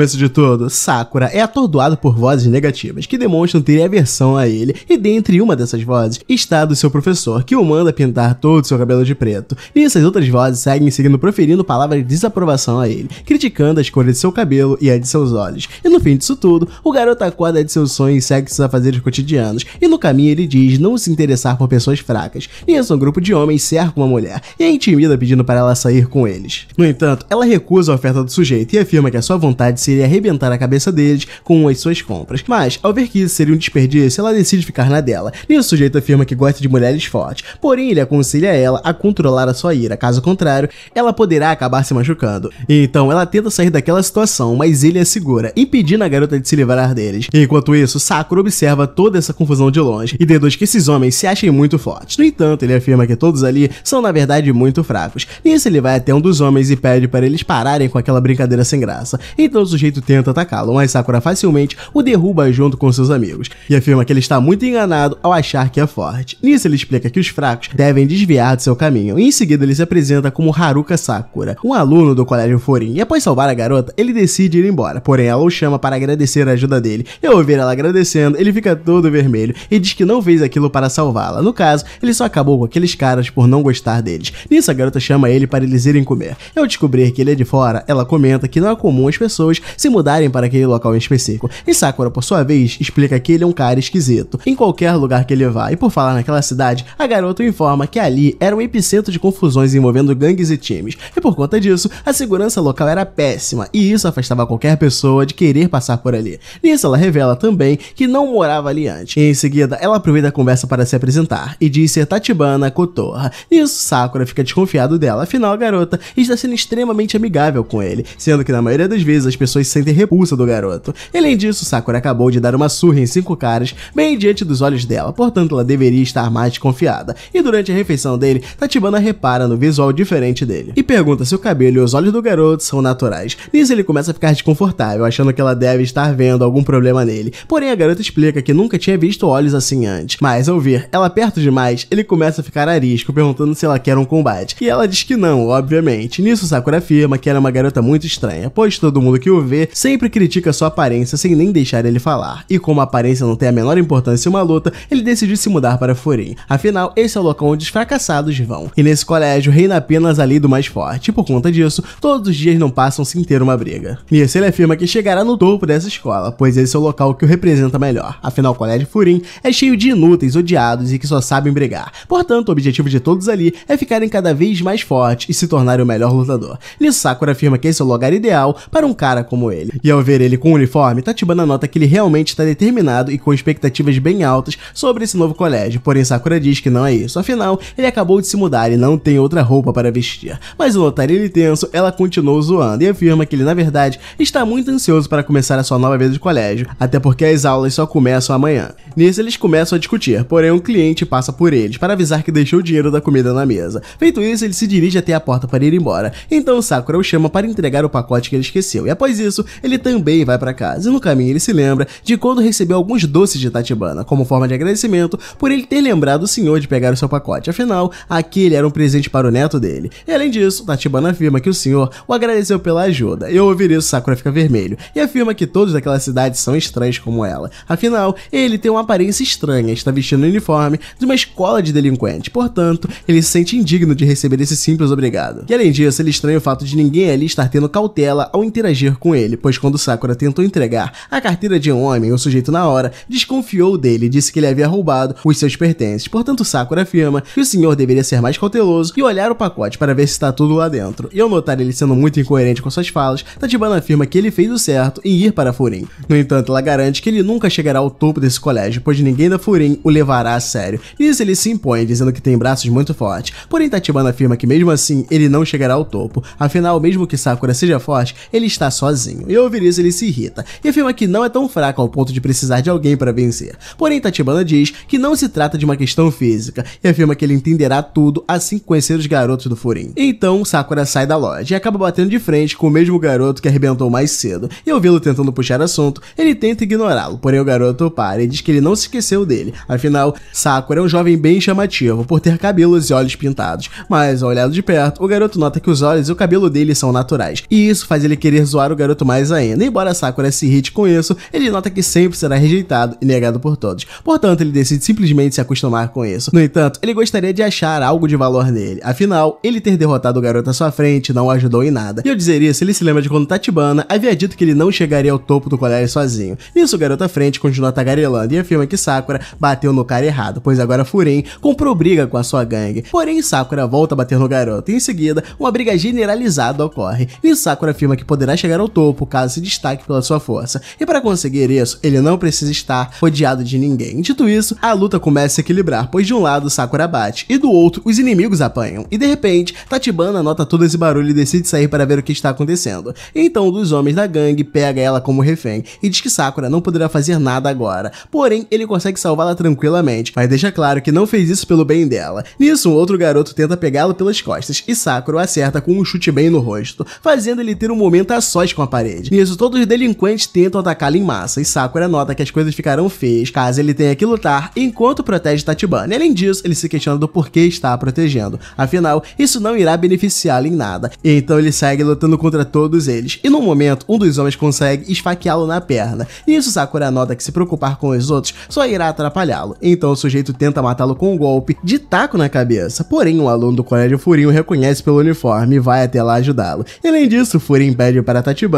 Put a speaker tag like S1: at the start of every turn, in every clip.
S1: começo de tudo, Sakura é atordoado por vozes negativas que demonstram ter aversão a ele, e dentre uma dessas vozes está do seu professor, que o manda pintar todo o seu cabelo de preto. E essas outras vozes seguem seguindo proferindo palavras de desaprovação a ele, criticando a escolha de seu cabelo e a de seus olhos. E no fim disso tudo, o garoto acorda de seus sonhos e segue seus afazeres cotidianos, e no caminho ele diz não se interessar por pessoas fracas. Nisso, é um grupo de homens cerca uma mulher e a é intimida pedindo para ela sair com eles. No entanto, ela recusa a oferta do sujeito e afirma que a sua vontade se seria arrebentar a cabeça deles com as suas compras. Mas, ao ver que isso seria um desperdício, ela decide ficar na dela. E o sujeito afirma que gosta de mulheres fortes, porém ele aconselha ela a controlar a sua ira, caso contrário, ela poderá acabar se machucando. Então, ela tenta sair daquela situação, mas ele a segura, impedindo a garota de se livrar deles. Enquanto isso, Sakura observa toda essa confusão de longe e deduz que esses homens se achem muito fortes. No entanto, ele afirma que todos ali são na verdade muito fracos. Nisso, ele vai até um dos homens e pede para eles pararem com aquela brincadeira sem graça. Então, os sujeito tenta atacá-lo, mas Sakura facilmente o derruba junto com seus amigos e afirma que ele está muito enganado ao achar que é forte. Nisso, ele explica que os fracos devem desviar do seu caminho e em seguida ele se apresenta como Haruka Sakura, um aluno do colégio Forin, e após salvar a garota, ele decide ir embora, porém ela o chama para agradecer a ajuda dele. E ao ouvir ela agradecendo, ele fica todo vermelho e diz que não fez aquilo para salvá-la. No caso, ele só acabou com aqueles caras por não gostar deles. Nisso, a garota chama ele para eles irem comer. E ao descobrir que ele é de fora, ela comenta que não é comum as pessoas se mudarem para aquele local em específico. E Sakura, por sua vez, explica que ele é um cara esquisito, em qualquer lugar que ele vá, e por falar naquela cidade, a garota informa que ali era um epicentro de confusões envolvendo gangues e times, e por conta disso, a segurança local era péssima, e isso afastava qualquer pessoa de querer passar por ali. Nisso, ela revela também que não morava ali antes. E em seguida, ela aproveita a conversa para se apresentar e diz ser Tatibana Kotorra. Nisso, Sakura fica desconfiado dela, afinal a garota está sendo extremamente amigável com ele, sendo que na maioria das vezes as pessoas pessoas sentem repulsa do garoto. E, além disso, Sakura acabou de dar uma surra em cinco caras bem diante dos olhos dela, portanto ela deveria estar mais desconfiada. E durante a refeição dele, Tatibana repara no visual diferente dele e pergunta se o cabelo e os olhos do garoto são naturais. Nisso ele começa a ficar desconfortável, achando que ela deve estar vendo algum problema nele. Porém, a garota explica que nunca tinha visto olhos assim antes. Mas ao ver ela perto demais, ele começa a ficar arisco, perguntando se ela quer um combate. E ela diz que não, obviamente. Nisso Sakura afirma que era é uma garota muito estranha, pois todo mundo que o V sempre critica sua aparência sem nem deixar ele falar. E como a aparência não tem a menor importância em uma luta, ele decidiu se mudar para Furin. Afinal, esse é o local onde os fracassados vão. E nesse colégio reina apenas a lei do mais forte. E por conta disso, todos os dias não passam sem ter uma briga. Nisso ele afirma que chegará no topo dessa escola, pois esse é o local que o representa melhor. Afinal, o colégio Furin é cheio de inúteis, odiados e que só sabem brigar. Portanto, o objetivo de todos ali é ficarem cada vez mais fortes e se tornarem o melhor lutador. Nisso Sakura afirma que esse é o lugar ideal para um cara como ele. E ao ver ele com o uniforme, Tatibana nota que ele realmente está determinado e com expectativas bem altas sobre esse novo colégio, porém Sakura diz que não é isso, afinal, ele acabou de se mudar e não tem outra roupa para vestir. Mas ao notar ele tenso, ela continuou zoando e afirma que ele, na verdade, está muito ansioso para começar a sua nova vida de colégio, até porque as aulas só começam amanhã. Nisso, eles começam a discutir, porém um cliente passa por eles para avisar que deixou o dinheiro da comida na mesa. Feito isso, ele se dirige até a porta para ir embora, então Sakura o chama para entregar o pacote que ele esqueceu, e após isso, ele também vai para casa e no caminho ele se lembra de quando recebeu alguns doces de Tatibana como forma de agradecimento por ele ter lembrado o senhor de pegar o seu pacote. Afinal, aquele era um presente para o neto dele. E além disso, Tatibana afirma que o senhor o agradeceu pela ajuda. Eu ouvir isso, Sakura fica vermelho e afirma que todos daquela cidade são estranhos como ela. Afinal, ele tem uma aparência estranha, está vestindo o uniforme de uma escola de delinquente. Portanto, ele se sente indigno de receber esse simples obrigado. E além disso, ele estranha o fato de ninguém ali estar tendo cautela ao interagir com com ele, pois quando Sakura tentou entregar a carteira de um homem, o sujeito na hora desconfiou dele e disse que ele havia roubado os seus pertences. Portanto, Sakura afirma que o senhor deveria ser mais cauteloso e olhar o pacote para ver se está tudo lá dentro. E ao notar ele sendo muito incoerente com suas falas, Tachibana afirma que ele fez o certo em ir para Furin. No entanto, ela garante que ele nunca chegará ao topo desse colégio, pois ninguém da Furin o levará a sério. Nisso ele se impõe, dizendo que tem braços muito fortes. Porém, Tachibana afirma que mesmo assim ele não chegará ao topo. Afinal, mesmo que Sakura seja forte, ele está sozinho sozinho, e ao ouvir isso ele se irrita, e afirma que não é tão fraco ao ponto de precisar de alguém para vencer. Porém, Tatibana diz que não se trata de uma questão física, e afirma que ele entenderá tudo assim que conhecer os garotos do Furin. Então, Sakura sai da loja e acaba batendo de frente com o mesmo garoto que arrebentou mais cedo, e ao vê-lo tentando puxar assunto, ele tenta ignorá-lo, porém o garoto para e diz que ele não se esqueceu dele, afinal, Sakura é um jovem bem chamativo por ter cabelos e olhos pintados, mas ao olhado de perto, o garoto nota que os olhos e o cabelo dele são naturais, e isso faz ele querer zoar o garoto garoto mais ainda. Embora Sakura se irrite com isso, ele nota que sempre será rejeitado e negado por todos. Portanto, ele decide simplesmente se acostumar com isso. No entanto, ele gostaria de achar algo de valor nele. Afinal, ele ter derrotado o garoto à sua frente não ajudou em nada. E eu dizeria se ele se lembra de quando Tatibana havia dito que ele não chegaria ao topo do colégio sozinho. Nisso, o garoto à frente continua tagarelando e afirma que Sakura bateu no cara errado, pois agora Furin comprou briga com a sua gangue. Porém, Sakura volta a bater no garoto e em seguida, uma briga generalizada ocorre. E Sakura afirma que poderá chegar ao topo caso se destaque pela sua força. E para conseguir isso, ele não precisa estar rodeado de ninguém. Dito isso, a luta começa a se equilibrar, pois de um lado Sakura bate e do outro os inimigos apanham. E de repente, Tatibana nota todo esse barulho e decide sair para ver o que está acontecendo. Então, um dos homens da gangue pega ela como refém e diz que Sakura não poderá fazer nada agora. Porém, ele consegue salvá-la tranquilamente, mas deixa claro que não fez isso pelo bem dela. Nisso, um outro garoto tenta pegá-lo pelas costas e Sakura acerta com um chute bem no rosto, fazendo ele ter um momento a sós com com a parede. Nisso, todos os delinquentes tentam atacá-lo em massa, e Sakura nota que as coisas ficarão feias caso ele tenha que lutar enquanto protege Tatibana, E além disso, ele se questiona do porquê está a protegendo. Afinal, isso não irá beneficiá-lo em nada. E então ele segue lutando contra todos eles, e num momento, um dos homens consegue esfaqueá-lo na perna. Nisso, Sakura nota que se preocupar com os outros só irá atrapalhá-lo. Então o sujeito tenta matá-lo com um golpe de taco na cabeça. Porém, um aluno do colégio Furinho reconhece pelo uniforme e vai até lá ajudá-lo. além disso, Furinho pede para Tatibana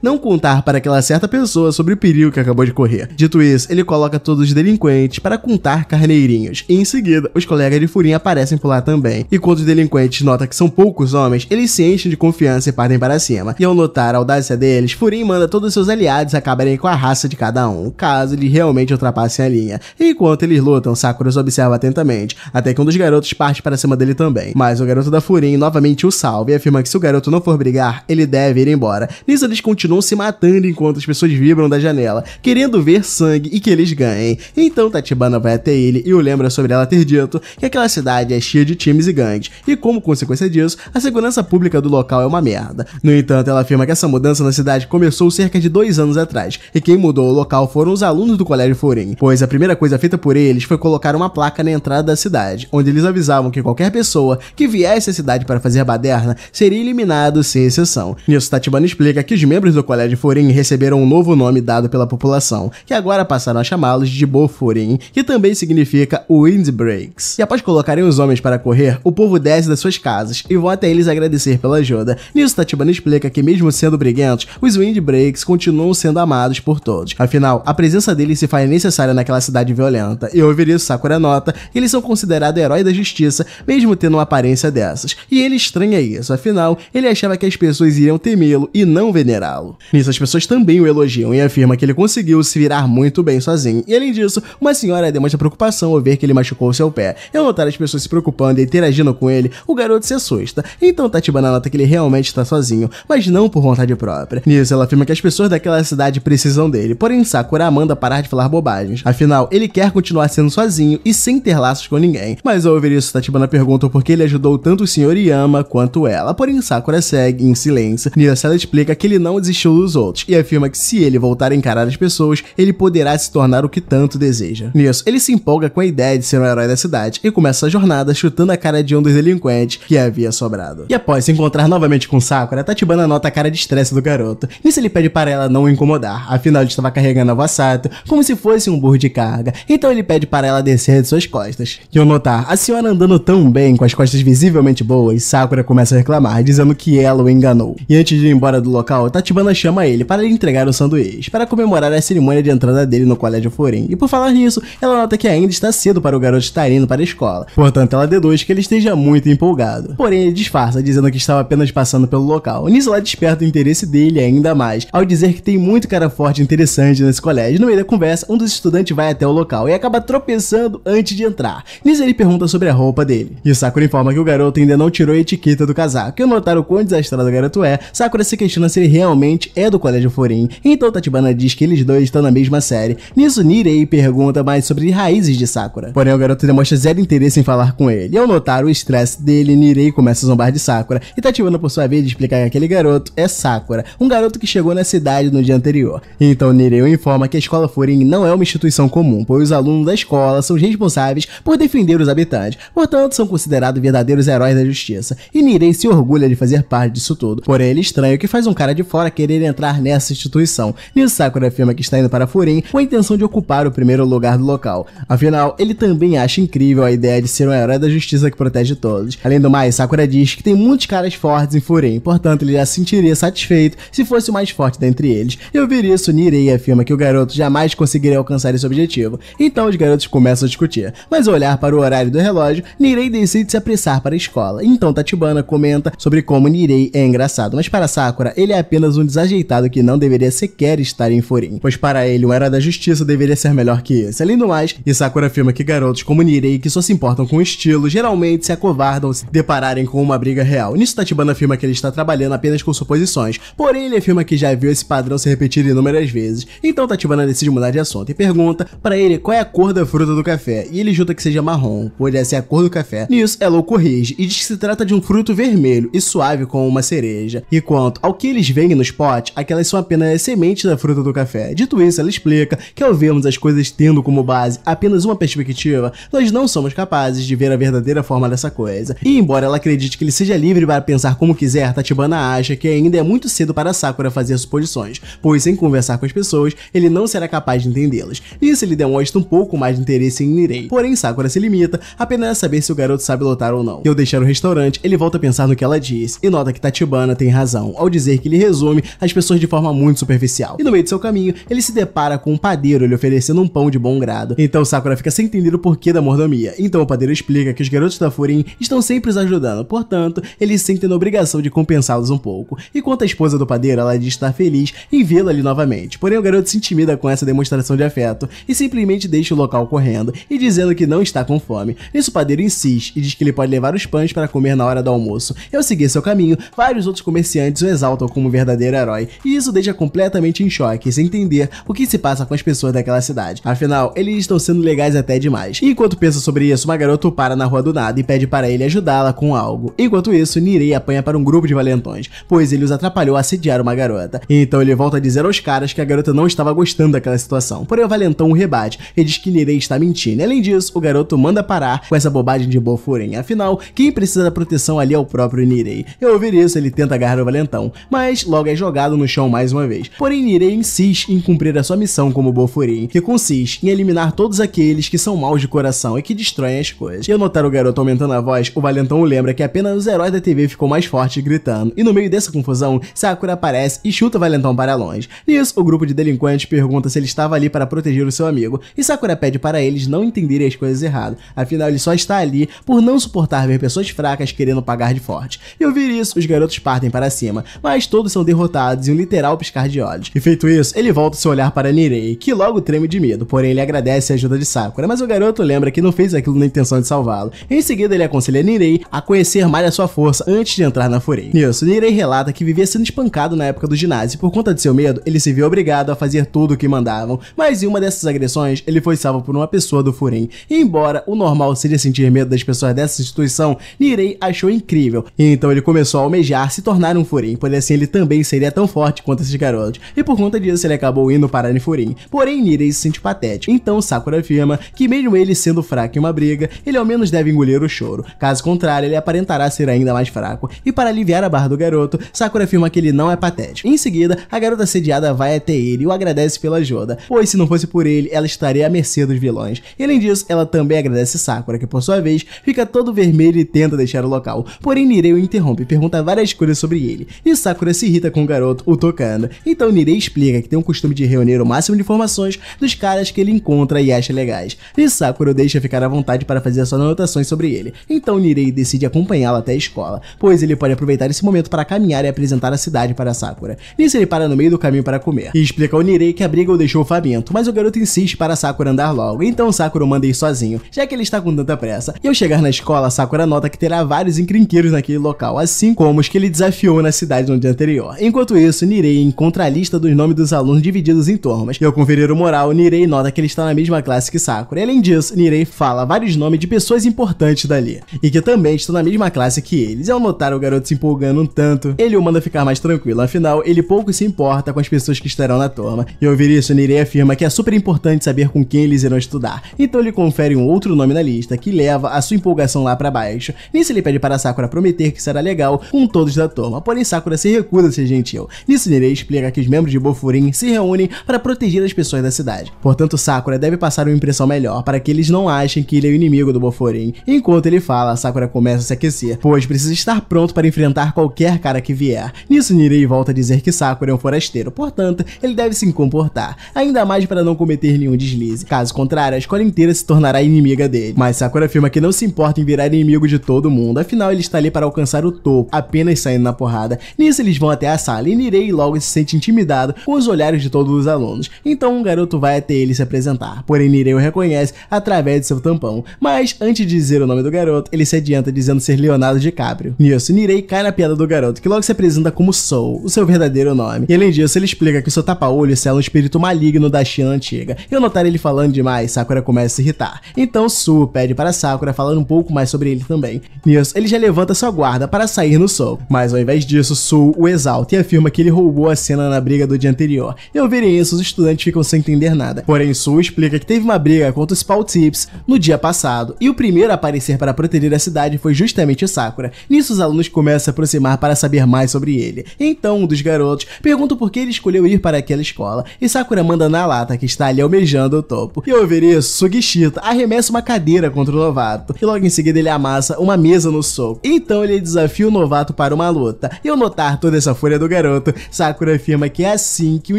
S1: não contar para aquela certa pessoa sobre o perigo que acabou de correr. Dito isso, ele coloca todos os delinquentes para contar carneirinhos, e em seguida, os colegas de Furinha aparecem por lá também. E quando os delinquentes notam que são poucos homens, eles se enchem de confiança e partem para cima. E ao notar a audácia deles, Furin manda todos seus aliados acabarem com a raça de cada um, caso eles realmente ultrapassem a linha. E enquanto eles lutam, Sakura os observa atentamente, até que um dos garotos parte para cima dele também. Mas o garoto da Furin novamente o salva e afirma que se o garoto não for brigar, ele deve ir embora. Nisso eles continuam se matando enquanto as pessoas vibram da janela, querendo ver sangue e que eles ganhem. Então Tatibana vai até ele e o lembra sobre ela ter dito que aquela cidade é cheia de times e gangues, e como consequência disso, a segurança pública do local é uma merda. No entanto, ela afirma que essa mudança na cidade começou cerca de dois anos atrás, e quem mudou o local foram os alunos do Colégio Forim, pois a primeira coisa feita por eles foi colocar uma placa na entrada da cidade, onde eles avisavam que qualquer pessoa que viesse à cidade para fazer baderna seria eliminado sem exceção. Nisso, Tatibana explica que que os membros do Colégio Forim receberam um novo nome dado pela população, que agora passaram a chamá-los de Boforim, que também significa Windbreaks. E após colocarem os homens para correr, o povo desce das suas casas e vão até eles agradecer pela ajuda. Nisso, Tatibana explica que, mesmo sendo briguentos, os Windbreaks continuam sendo amados por todos. Afinal, a presença deles se faz necessária naquela cidade violenta, e isso, Sakura nota que eles são considerados heróis da justiça, mesmo tendo uma aparência dessas. E ele estranha isso, afinal, ele achava que as pessoas iriam temê-lo e não venerá-lo. Nisso, as pessoas também o elogiam e afirmam que ele conseguiu se virar muito bem sozinho. E além disso, uma senhora demonstra preocupação ao ver que ele machucou seu pé. E é ao notar as pessoas se preocupando e interagindo com ele, o garoto se assusta. Então Tatibana nota que ele realmente está sozinho, mas não por vontade própria. Nisso, ela afirma que as pessoas daquela cidade precisam dele, porém Sakura manda parar de falar bobagens. Afinal, ele quer continuar sendo sozinho e sem ter laços com ninguém. Mas ao ouvir isso, Tatibana pergunta por que ele ajudou tanto o senhor Yama quanto ela, porém Sakura segue em silêncio. Nisso, ela explica que ele não desistiu dos outros e afirma que se ele voltar a encarar as pessoas, ele poderá se tornar o que tanto deseja. Nisso, ele se empolga com a ideia de ser um herói da cidade e começa a jornada chutando a cara de um dos delinquentes que havia sobrado. E após se encontrar novamente com Sakura, Tatibana nota a cara de estresse do garoto. Nisso, ele pede para ela não o incomodar, afinal ele estava carregando a Vassato como se fosse um burro de carga, então ele pede para ela descer de suas costas. E ao notar a senhora andando tão bem, com as costas visivelmente boas, Sakura começa a reclamar, dizendo que ela o enganou. E antes de ir embora do local, final, Tatibana chama ele para lhe entregar o sanduíche, para comemorar a cerimônia de entrada dele no colégio forense. E por falar nisso, ela nota que ainda está cedo para o garoto estar indo para a escola, portanto ela deduz que ele esteja muito empolgado. Porém, ele disfarça, dizendo que estava apenas passando pelo local. Nisso, ela desperta o interesse dele ainda mais, ao dizer que tem muito cara forte e interessante nesse colégio. No meio da conversa, um dos estudantes vai até o local e acaba tropeçando antes de entrar. Nisso, ele pergunta sobre a roupa dele. E Sakura informa que o garoto ainda não tirou a etiqueta do casaco. E ao notar o quão desastrado o garoto é, Sakura se questiona se ele realmente é do Colégio Forim, então Tatibana diz que eles dois estão na mesma série. Nisso, Nirei pergunta mais sobre raízes de Sakura, porém o garoto demonstra zero interesse em falar com ele. E ao notar o estresse dele, Nirei começa a zombar de Sakura, e Tatibana por sua vez explica que aquele garoto é Sakura, um garoto que chegou na cidade no dia anterior. Então Nirei o informa que a escola Forim não é uma instituição comum, pois os alunos da escola são responsáveis por defender os habitantes, portanto são considerados verdadeiros heróis da justiça. E Nirei se orgulha de fazer parte disso tudo, porém ele estranho que faz um cara cara de fora querer entrar nessa instituição. E Sakura afirma que está indo para Furin com a intenção de ocupar o primeiro lugar do local. Afinal, ele também acha incrível a ideia de ser um herói da justiça que protege todos. Além do mais, Sakura diz que tem muitos caras fortes em Furin, portanto ele já se sentiria satisfeito se fosse o mais forte dentre eles. E ouvir isso, Nirei afirma que o garoto jamais conseguiria alcançar esse objetivo. Então os garotos começam a discutir, mas ao olhar para o horário do relógio, Nirei decide se apressar para a escola. Então Tatibana comenta sobre como Nirei é engraçado, mas para Sakura ele é apenas um desajeitado que não deveria sequer estar em Furin, pois para ele um Era da Justiça deveria ser melhor que esse. Além do mais, Isakura afirma que garotos como Nirei, que só se importam com o estilo, geralmente se acovardam se depararem com uma briga real. Nisso Tatibana afirma que ele está trabalhando apenas com suposições, porém ele afirma que já viu esse padrão se repetir inúmeras vezes. Então Tatibana decide mudar de assunto e pergunta para ele qual é a cor da fruta do café, e ele junta que seja marrom, pois essa é a cor do café. Nisso, ela o corrige e diz que se trata de um fruto vermelho e suave como uma cereja. E quanto ao que eles vem nos potes, aquelas são apenas as sementes da fruta do café. Dito isso, ela explica que ao vermos as coisas tendo como base apenas uma perspectiva, nós não somos capazes de ver a verdadeira forma dessa coisa. E embora ela acredite que ele seja livre para pensar como quiser, Tatibana acha que ainda é muito cedo para Sakura fazer suposições, pois sem conversar com as pessoas, ele não será capaz de entendê-las. Isso ele demonstra um pouco mais de interesse em Nirei. Porém, Sakura se limita apenas a saber se o garoto sabe lutar ou não. E ao deixar o restaurante, ele volta a pensar no que ela diz e nota que Tatibana tem razão ao dizer que ele resume as pessoas de forma muito superficial. E no meio do seu caminho, ele se depara com um padeiro lhe oferecendo um pão de bom grado. Então Sakura fica sem entender o porquê da mordomia. Então o padeiro explica que os garotos da Furin estão sempre os ajudando, portanto, eles sentem a obrigação de compensá-los um pouco. E quanto à esposa do padeiro, ela diz estar feliz em vê-lo ali novamente. Porém, o garoto se intimida com essa demonstração de afeto e simplesmente deixa o local correndo e dizendo que não está com fome. Nisso, o padeiro insiste e diz que ele pode levar os pães para comer na hora do almoço. E ao seguir seu caminho, vários outros comerciantes o exaltam como um verdadeiro herói, e isso deixa completamente em choque, sem entender o que se passa com as pessoas daquela cidade. Afinal, eles estão sendo legais até demais. E enquanto pensa sobre isso, uma garota para na rua do nada e pede para ele ajudá-la com algo. Enquanto isso, Nirei apanha para um grupo de valentões, pois ele os atrapalhou a assediar uma garota. Então ele volta a dizer aos caras que a garota não estava gostando daquela situação. Porém, o valentão o rebate e diz que Nirei está mentindo. Além disso, o garoto manda parar com essa bobagem de bofurinha. Afinal, quem precisa da proteção ali é o próprio Nirei. ao ouvir isso, ele tenta agarrar o valentão, mas mas logo é jogado no chão mais uma vez. Porém, Nirei insiste em cumprir a sua missão como Bofurin, que consiste em eliminar todos aqueles que são maus de coração e que destroem as coisas. E ao notar o garoto aumentando a voz, o Valentão lembra que apenas os heróis da TV ficou mais forte gritando, e no meio dessa confusão, Sakura aparece e chuta o Valentão para longe. Nisso, o grupo de delinquentes pergunta se ele estava ali para proteger o seu amigo, e Sakura pede para eles não entenderem as coisas errado, afinal ele só está ali por não suportar ver pessoas fracas querendo pagar de forte. E ouvir isso, os garotos partem para cima, mas todos ambos são derrotados em um literal piscar de olhos. E feito isso, ele volta seu olhar para Nirei, que logo treme de medo, porém ele agradece a ajuda de Sakura, mas o garoto lembra que não fez aquilo na intenção de salvá-lo. Em seguida, ele aconselha Nirei a conhecer mais a sua força antes de entrar na Furei. Nisso, Nirei relata que vivia sendo espancado na época do ginásio e por conta de seu medo, ele se viu obrigado a fazer tudo o que mandavam, mas em uma dessas agressões, ele foi salvo por uma pessoa do Furin. E embora o normal seria sentir medo das pessoas dessa instituição, Nirei achou incrível, então ele começou a almejar se tornar um Furin, pois assim ele também também seria tão forte quanto esses garotos, e por conta disso ele acabou indo para Nifurin. Porém, Nirei se sente patético, então Sakura afirma que mesmo ele sendo fraco em uma briga, ele ao menos deve engolir o choro, caso contrário ele aparentará ser ainda mais fraco, e para aliviar a barra do garoto, Sakura afirma que ele não é patético. Em seguida, a garota sediada vai até ele e o agradece pela ajuda, pois se não fosse por ele, ela estaria à mercê dos vilões. E além disso, ela também agradece Sakura, que por sua vez, fica todo vermelho e tenta deixar o local, porém Nirei o interrompe e pergunta várias coisas sobre ele, e Sakura se irrita com o garoto o tocando. Então Nirei explica que tem o costume de reunir o máximo de informações dos caras que ele encontra e acha legais. E Sakura o deixa ficar à vontade para fazer suas anotações sobre ele. Então Nirei decide acompanhá-lo até a escola, pois ele pode aproveitar esse momento para caminhar e apresentar a cidade para Sakura. Nisso ele para no meio do caminho para comer. E explica ao Nirei que a briga o deixou faminto, mas o garoto insiste para Sakura andar logo. Então Sakura manda ir sozinho, já que ele está com tanta pressa. E ao chegar na escola, Sakura nota que terá vários encrenqueiros naquele local, assim como os que ele desafiou na cidade no dia anterior Enquanto isso, Nirei encontra a lista dos nomes dos alunos divididos em turmas, e ao conferir o moral, Nirei nota que ele está na mesma classe que Sakura. E, além disso, Nirei fala vários nomes de pessoas importantes dali, e que também estão na mesma classe que eles. E ao notar o garoto se empolgando um tanto, ele o manda ficar mais tranquilo, afinal, ele pouco se importa com as pessoas que estarão na turma. E ao ouvir isso, Nirei afirma que é super importante saber com quem eles irão estudar, então ele confere um outro nome na lista, que leva a sua empolgação lá para baixo. Nisso ele pede para Sakura prometer que será legal com todos da turma, porém Sakura se recusa foda gentil. Nisso, Nirei explica que os membros de Bofurin se reúnem para proteger as pessoas da cidade. Portanto, Sakura deve passar uma impressão melhor para que eles não achem que ele é o inimigo do Bofurin. Enquanto ele fala, Sakura começa a se aquecer, pois precisa estar pronto para enfrentar qualquer cara que vier. Nisso, Nirei volta a dizer que Sakura é um forasteiro, portanto, ele deve se comportar, ainda mais para não cometer nenhum deslize. Caso contrário, a escola inteira se tornará inimiga dele. Mas Sakura afirma que não se importa em virar inimigo de todo mundo, afinal ele está ali para alcançar o topo, apenas saindo na porrada. Nisso, eles vão até a sala e Nirei logo se sente intimidado com os olhares de todos os alunos, então um garoto vai até ele se apresentar, porém Nirei o reconhece através de seu tampão, mas antes de dizer o nome do garoto, ele se adianta dizendo ser Leonardo DiCaprio. Nisso, Nirei cai na piada do garoto, que logo se apresenta como Soul, o seu verdadeiro nome, e além disso ele explica que o seu tapa-olho sela um espírito maligno da China antiga, e ao notar ele falando demais, Sakura começa a se irritar, então Su pede para Sakura falar um pouco mais sobre ele também. Nisso, ele já levanta sua guarda para sair no Soul. mas ao invés disso, Su o exalta e afirma que ele roubou a cena na briga do dia anterior. E ao verem isso, os estudantes ficam sem entender nada. Porém, Sul explica que teve uma briga contra os Paul Tips no dia passado, e o primeiro a aparecer para proteger a cidade foi justamente Sakura. Nisso, os alunos começam a se aproximar para saber mais sobre ele. Então, um dos garotos pergunta por que ele escolheu ir para aquela escola, e Sakura manda na lata que está ali almejando o topo. E ao ver isso, Sugishita arremessa uma cadeira contra o novato, e logo em seguida ele amassa uma mesa no soco. Então ele desafia o novato para uma luta. E ao notar toda essa a folha do garoto, Sakura afirma que é assim que um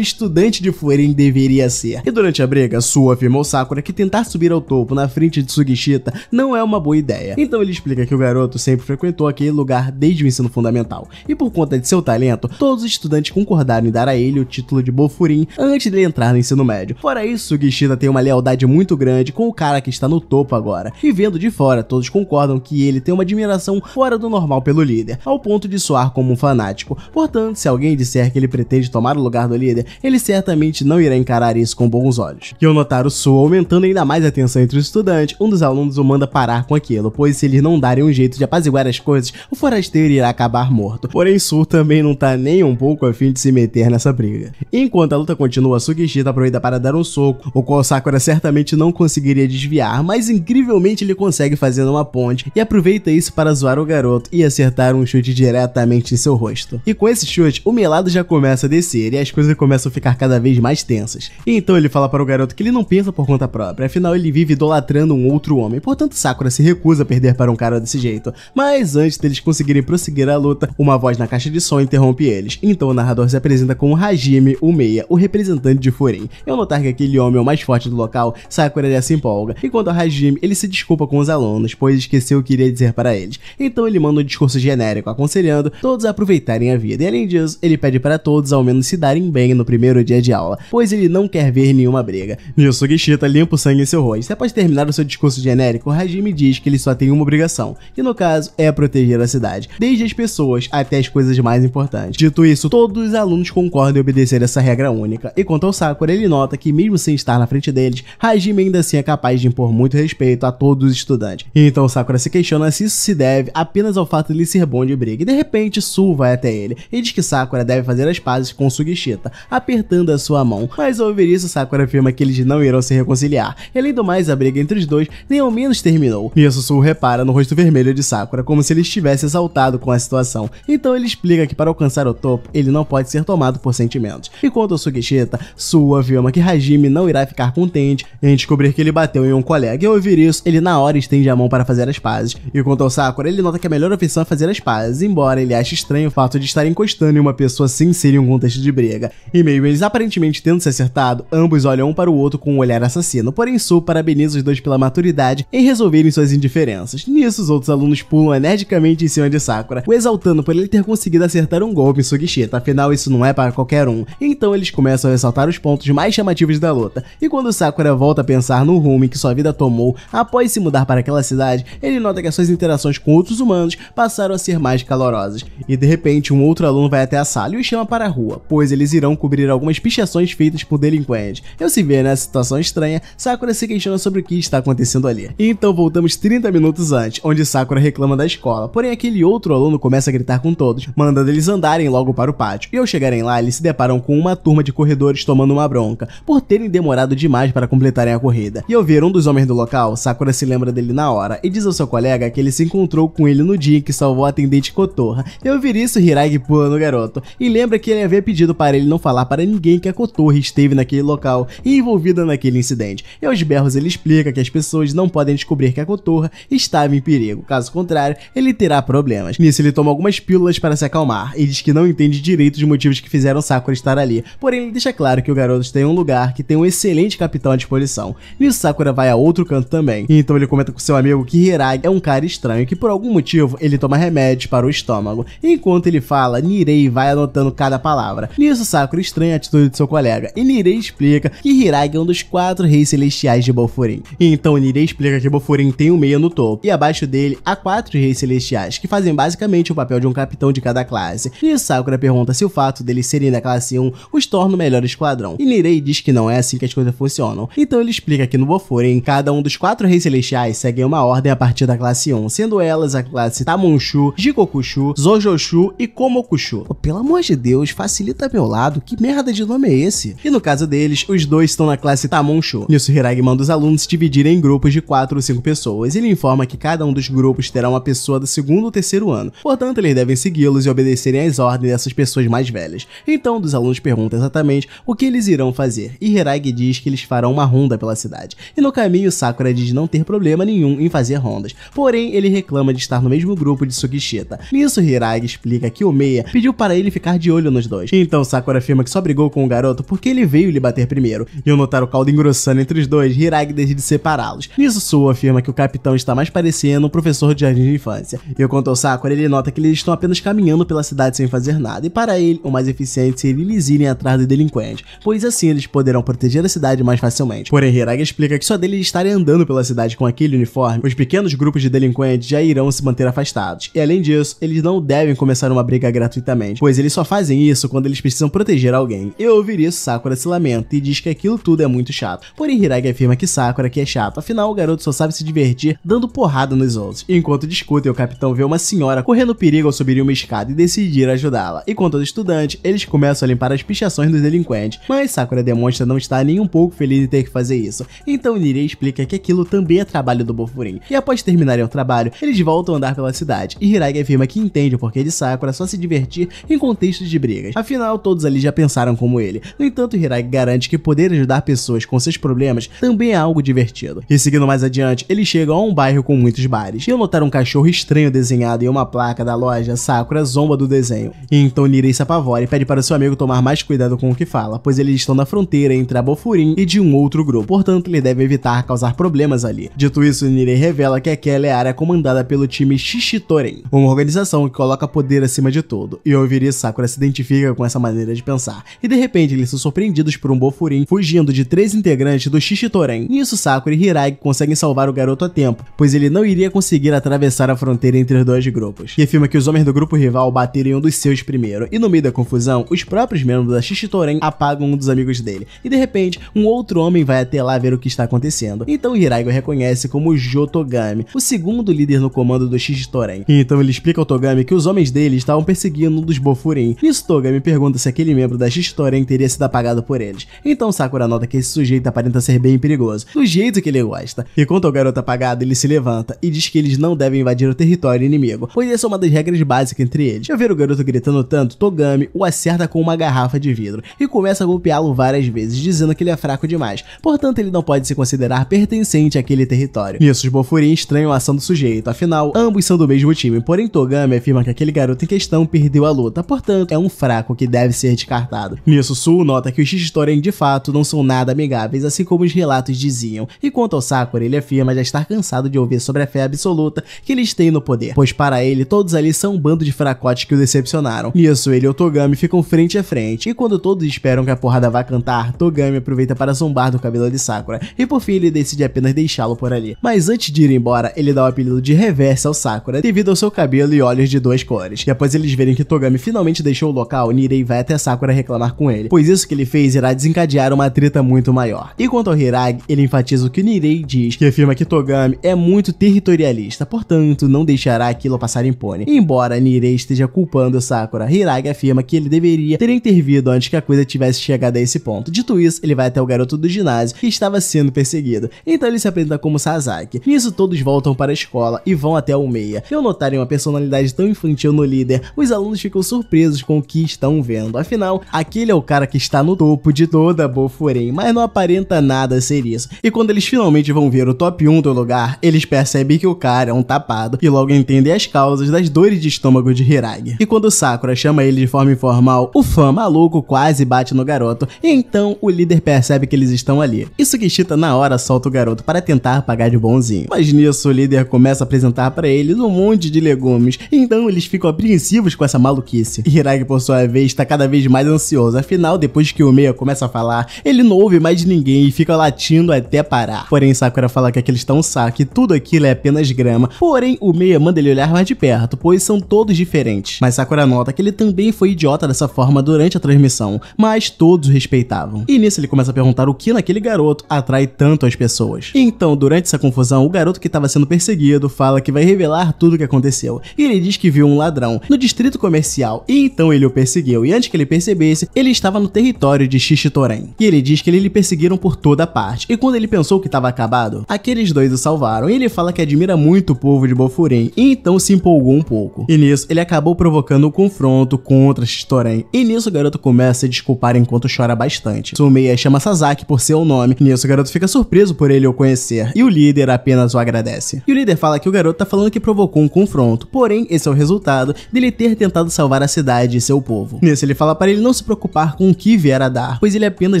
S1: estudante de Furen deveria ser. E durante a briga, Sua afirmou Sakura que tentar subir ao topo na frente de Sugishita não é uma boa ideia. Então ele explica que o garoto sempre frequentou aquele lugar desde o ensino fundamental, e por conta de seu talento, todos os estudantes concordaram em dar a ele o título de Bofurin antes ele entrar no ensino médio. Fora isso, Sugishita tem uma lealdade muito grande com o cara que está no topo agora, e vendo de fora, todos concordam que ele tem uma admiração fora do normal pelo líder, ao ponto de soar como um fanático. Por Portanto, se alguém disser que ele pretende tomar o lugar do líder, ele certamente não irá encarar isso com bons olhos. E ao notar o Sua aumentando ainda mais a tensão entre os estudantes, um dos alunos o manda parar com aquilo, pois se eles não darem um jeito de apaziguar as coisas, o forasteiro irá acabar morto. Porém, Su também não tá nem um pouco afim de se meter nessa briga. Enquanto a luta continua, Sugishita aproveita para dar um soco, o qual Sakura certamente não conseguiria desviar, mas incrivelmente ele consegue fazer uma ponte e aproveita isso para zoar o garoto e acertar um chute diretamente em seu rosto. E com esse chute, o melado já começa a descer e as coisas começam a ficar cada vez mais tensas. E então ele fala para o garoto que ele não pensa por conta própria, afinal ele vive idolatrando um outro homem, portanto Sakura se recusa a perder para um cara desse jeito. Mas antes deles conseguirem prosseguir a luta, uma voz na caixa de som interrompe eles. Então o narrador se apresenta como Hajime, o meia, o representante de Furin. E ao notar que aquele homem é o mais forte do local, Sakura já se empolga, e quanto a Hajime, ele se desculpa com os alunos, pois esqueceu o que iria dizer para eles. Então ele manda um discurso genérico, aconselhando todos a aproveitarem a vida vida, e além disso, ele pede para todos ao menos se darem bem no primeiro dia de aula, pois ele não quer ver nenhuma briga. Nisso, Gishita limpa o sangue em seu rosto. Após terminar o seu discurso genérico, Hajime diz que ele só tem uma obrigação, que no caso é proteger a cidade, desde as pessoas até as coisas mais importantes. Dito isso, todos os alunos concordam em obedecer essa regra única, e quanto ao Sakura, ele nota que mesmo sem estar na frente deles, Hajime ainda assim é capaz de impor muito respeito a todos os estudantes. Então Sakura se questiona se isso se deve apenas ao fato de ele ser bom de briga, e de repente Su vai até ele, e diz que Sakura deve fazer as pazes com Sugishita, apertando a sua mão. Mas ao ouvir isso, Sakura afirma que eles não irão se reconciliar. E além do mais, a briga entre os dois nem ao menos terminou. E Susu repara no rosto vermelho de Sakura, como se ele estivesse exaltado com a situação. Então ele explica que para alcançar o topo, ele não pode ser tomado por sentimentos. E quanto ao Sugishita, Sua afirma que Hajime não irá ficar contente em descobrir que ele bateu em um colega. E ao ouvir isso, ele na hora estende a mão para fazer as pazes. E quanto ao Sakura, ele nota que a melhor opção é fazer as pazes, embora ele ache estranho o fato de estarem encostando em uma pessoa sem ser em um contexto de briga. E meio eles aparentemente tendo se acertado, ambos olham um para o outro com um olhar assassino, porém Su parabeniza os dois pela maturidade em resolverem suas indiferenças. Nisso, os outros alunos pulam energicamente em cima de Sakura, o exaltando por ele ter conseguido acertar um golpe em Sugishita, afinal isso não é para qualquer um. Então eles começam a ressaltar os pontos mais chamativos da luta, e quando Sakura volta a pensar no rumo que sua vida tomou após se mudar para aquela cidade, ele nota que as suas interações com outros humanos passaram a ser mais calorosas. E de repente, um outro outro aluno vai até a sala e os chama para a rua, pois eles irão cobrir algumas pichações feitas por delinquentes. Eu se vê nessa situação estranha, Sakura se questiona sobre o que está acontecendo ali. Então voltamos 30 minutos antes, onde Sakura reclama da escola, porém aquele outro aluno começa a gritar com todos, mandando eles andarem logo para o pátio. E ao chegarem lá, eles se deparam com uma turma de corredores tomando uma bronca, por terem demorado demais para completarem a corrida. E ao ver um dos homens do local, Sakura se lembra dele na hora e diz ao seu colega que ele se encontrou com ele no dia em que salvou a atendente Kotorra. Eu vir isso, Hiragi pulando o garoto e lembra que ele havia pedido para ele não falar para ninguém que a Cotorre esteve naquele local e envolvida naquele incidente. E aos berros ele explica que as pessoas não podem descobrir que a Cotorra estava em perigo, caso contrário, ele terá problemas. Nisso ele toma algumas pílulas para se acalmar e diz que não entende direito os motivos que fizeram Sakura estar ali, porém ele deixa claro que o garoto está em um lugar que tem um excelente capitão à disposição. Nisso Sakura vai a outro canto também, então ele comenta com seu amigo que Hiragi é um cara estranho que por algum motivo ele toma remédios para o estômago, enquanto ele fala Nirei vai anotando cada palavra. Nisso, Sakura estranha a atitude de seu colega, e Nirei explica que Hiragi é um dos quatro reis celestiais de Bofurin. Então, Nirei explica que Bofurin tem um meia no topo, e abaixo dele há quatro reis celestiais, que fazem basicamente o papel de um capitão de cada classe. Nisso, Sakura pergunta se o fato deles serem da classe 1 os torna o melhor esquadrão, e Nirei diz que não é assim que as coisas funcionam. Então, ele explica que no Bofurin cada um dos quatro reis celestiais segue uma ordem a partir da classe 1, sendo elas a classe Tamonshu, Jikokushu, Zojoshu e Komoku Hakusho. pelo amor de Deus, facilita meu lado, que merda de nome é esse? E no caso deles, os dois estão na classe Tamoncho Nisso, Hiragi manda os alunos se dividirem em grupos de 4 ou 5 pessoas. Ele informa que cada um dos grupos terá uma pessoa do segundo ou terceiro ano, portanto, eles devem segui-los e obedecerem às ordens dessas pessoas mais velhas. Então, um dos alunos pergunta exatamente o que eles irão fazer, e Hiragi diz que eles farão uma ronda pela cidade. E no caminho, Sakura diz não ter problema nenhum em fazer rondas, porém, ele reclama de estar no mesmo grupo de Sugishita. Nisso, Hiragi explica que o Meia é pediu para ele ficar de olho nos dois. Então Sakura afirma que só brigou com o garoto porque ele veio lhe bater primeiro. E ao notar o caldo engrossando entre os dois, Hiragi decide separá-los. Nisso Suo afirma que o capitão está mais parecendo um professor de jardim de infância. E quanto ao Sakura, ele nota que eles estão apenas caminhando pela cidade sem fazer nada, e para ele, o mais eficiente seria eles irem atrás do delinquente, pois assim eles poderão proteger a cidade mais facilmente. Porém, Hiragi explica que só dele estarem andando pela cidade com aquele uniforme, os pequenos grupos de delinquentes já irão se manter afastados. E além disso, eles não devem começar uma briga gratuita gratuitamente, pois eles só fazem isso quando eles precisam proteger alguém. Eu ouvir isso, Sakura se lamenta e diz que aquilo tudo é muito chato. Porém, Hiragi afirma que Sakura que é chato, afinal o garoto só sabe se divertir dando porrada nos outros. Enquanto discutem, o capitão vê uma senhora correndo perigo ao subir uma escada e decidir ajudá-la. E quanto ao estudante, eles começam a limpar as pichações dos delinquentes, mas Sakura demonstra não estar nem um pouco feliz em ter que fazer isso. Então Nirei explica que aquilo também é trabalho do Bofurin. E após terminarem o trabalho, eles voltam a andar pela cidade. E Hiragi afirma que entende o porquê de Sakura só se divertir divertir em contextos de brigas. Afinal, todos ali já pensaram como ele. No entanto, Hiraki garante que poder ajudar pessoas com seus problemas também é algo divertido. E seguindo mais adiante, eles chegam a um bairro com muitos bares. E ao notar um cachorro estranho desenhado em uma placa da loja, Sakura zomba do desenho. E então Nirei se apavora e pede para seu amigo tomar mais cuidado com o que fala, pois eles estão na fronteira entre a Bofurin e de um outro grupo. Portanto, ele deve evitar causar problemas ali. Dito isso, Nirei revela que aquela é a área comandada pelo time Shishitoren, uma organização que coloca poder acima de tudo todo. E isso, Sakura se identifica com essa maneira de pensar. E de repente eles são surpreendidos por um Bofurin fugindo de três integrantes do Shishitoren. Nisso Sakura e Hirai conseguem salvar o garoto a tempo, pois ele não iria conseguir atravessar a fronteira entre os dois grupos. E afirma que os homens do grupo rival bateram em um dos seus primeiro. E no meio da confusão, os próprios membros da Shishitoren apagam um dos amigos dele. E de repente, um outro homem vai até lá ver o que está acontecendo. Então Hirai reconhece como Jotogami, o segundo líder no comando do Shishitoren. Então ele explica ao Togami que os homens dele estavam perseguindo seguindo um dos Bofurin. Nisso Toga me pergunta se aquele membro da X-Toren teria sido apagado por eles. Então Sakura nota que esse sujeito aparenta ser bem perigoso, do jeito que ele gosta. E quanto ao garoto apagado, ele se levanta e diz que eles não devem invadir o território inimigo, pois essa é uma das regras básicas entre eles. Ao ver o garoto gritando tanto, Togami o acerta com uma garrafa de vidro e começa a golpeá-lo várias vezes, dizendo que ele é fraco demais, portanto ele não pode se considerar pertencente àquele território. Nisso, os Bofurin estranham a ação do sujeito, afinal, ambos são do mesmo time, porém Togami afirma que aquele garoto em questão perdeu a luta, portanto, é um fraco que deve ser descartado. Nisso, Su nota que os Shichistoren de fato não são nada amigáveis, assim como os relatos diziam, e quanto ao Sakura, ele afirma já estar cansado de ouvir sobre a fé absoluta que eles têm no poder, pois para ele, todos ali são um bando de fracotes que o decepcionaram. Nisso, ele e Otogami ficam frente a frente, e quando todos esperam que a porrada vá cantar, Togami aproveita para zombar do cabelo de Sakura, e por fim ele decide apenas deixá-lo por ali. Mas antes de ir embora, ele dá o apelido de reversa ao Sakura, devido ao seu cabelo e olhos de duas cores. Depois eles verem que Togami finalmente deixou o local, Nirei vai até Sakura reclamar com ele, pois isso que ele fez irá desencadear uma treta muito maior. E quanto ao Hiragi, ele enfatiza o que Nirei diz, que afirma que Togami é muito territorialista, portanto não deixará aquilo passar impune. Embora Nirei esteja culpando Sakura, Hiragi afirma que ele deveria ter intervido antes que a coisa tivesse chegado a esse ponto. Dito isso, ele vai até o garoto do ginásio, que estava sendo perseguido, então ele se apresenta como Sasaki. Nisso todos voltam para a escola e vão até o Meia. Eu ao notarem uma personalidade tão infantil no líder, os alunos alunos ficam surpresos com o que estão vendo. Afinal, aquele é o cara que está no topo de toda Bofurem, mas não aparenta nada ser isso. E quando eles finalmente vão ver o top 1 do lugar, eles percebem que o cara é um tapado e logo entendem as causas das dores de estômago de Hiragi. E quando Sakura chama ele de forma informal, o fã maluco quase bate no garoto, e então o líder percebe que eles estão ali. Isso que Chita na hora solta o garoto para tentar pagar de bonzinho. Mas nisso o líder começa a apresentar para eles um monte de legumes, então eles ficam apreensivos com a essa maluquice. Hiragi, por sua vez, está cada vez mais ansioso. Afinal, depois que o Meia começa a falar, ele não ouve mais ninguém e fica latindo até parar. Porém, Sakura fala que aquilo está um saco e tudo aquilo é apenas grama. Porém, o Meia manda ele olhar mais de perto, pois são todos diferentes. Mas Sakura nota que ele também foi idiota dessa forma durante a transmissão, mas todos respeitavam. E nisso ele começa a perguntar o que naquele garoto atrai tanto as pessoas. Então, durante essa confusão, o garoto que estava sendo perseguido fala que vai revelar tudo o que aconteceu. E ele diz que viu um ladrão no distrito comercial e então ele o perseguiu e antes que ele percebesse, ele estava no território de Xixitoren. E ele diz que ele lhe perseguiram por toda parte e quando ele pensou que estava acabado, aqueles dois o salvaram e ele fala que admira muito o povo de Bofurem e então se empolgou um pouco. E nisso ele acabou provocando um confronto contra Xixitoren e nisso o garoto começa a desculpar enquanto chora bastante. Sumeia chama Sasaki por seu nome, nisso o garoto fica surpreso por ele o conhecer e o líder apenas o agradece. E o líder fala que o garoto tá falando que provocou um confronto, porém esse é o resultado dele ter tentado salvar a cidade e seu povo. Nesse, ele fala para ele não se preocupar com o que vier a dar, pois ele apenas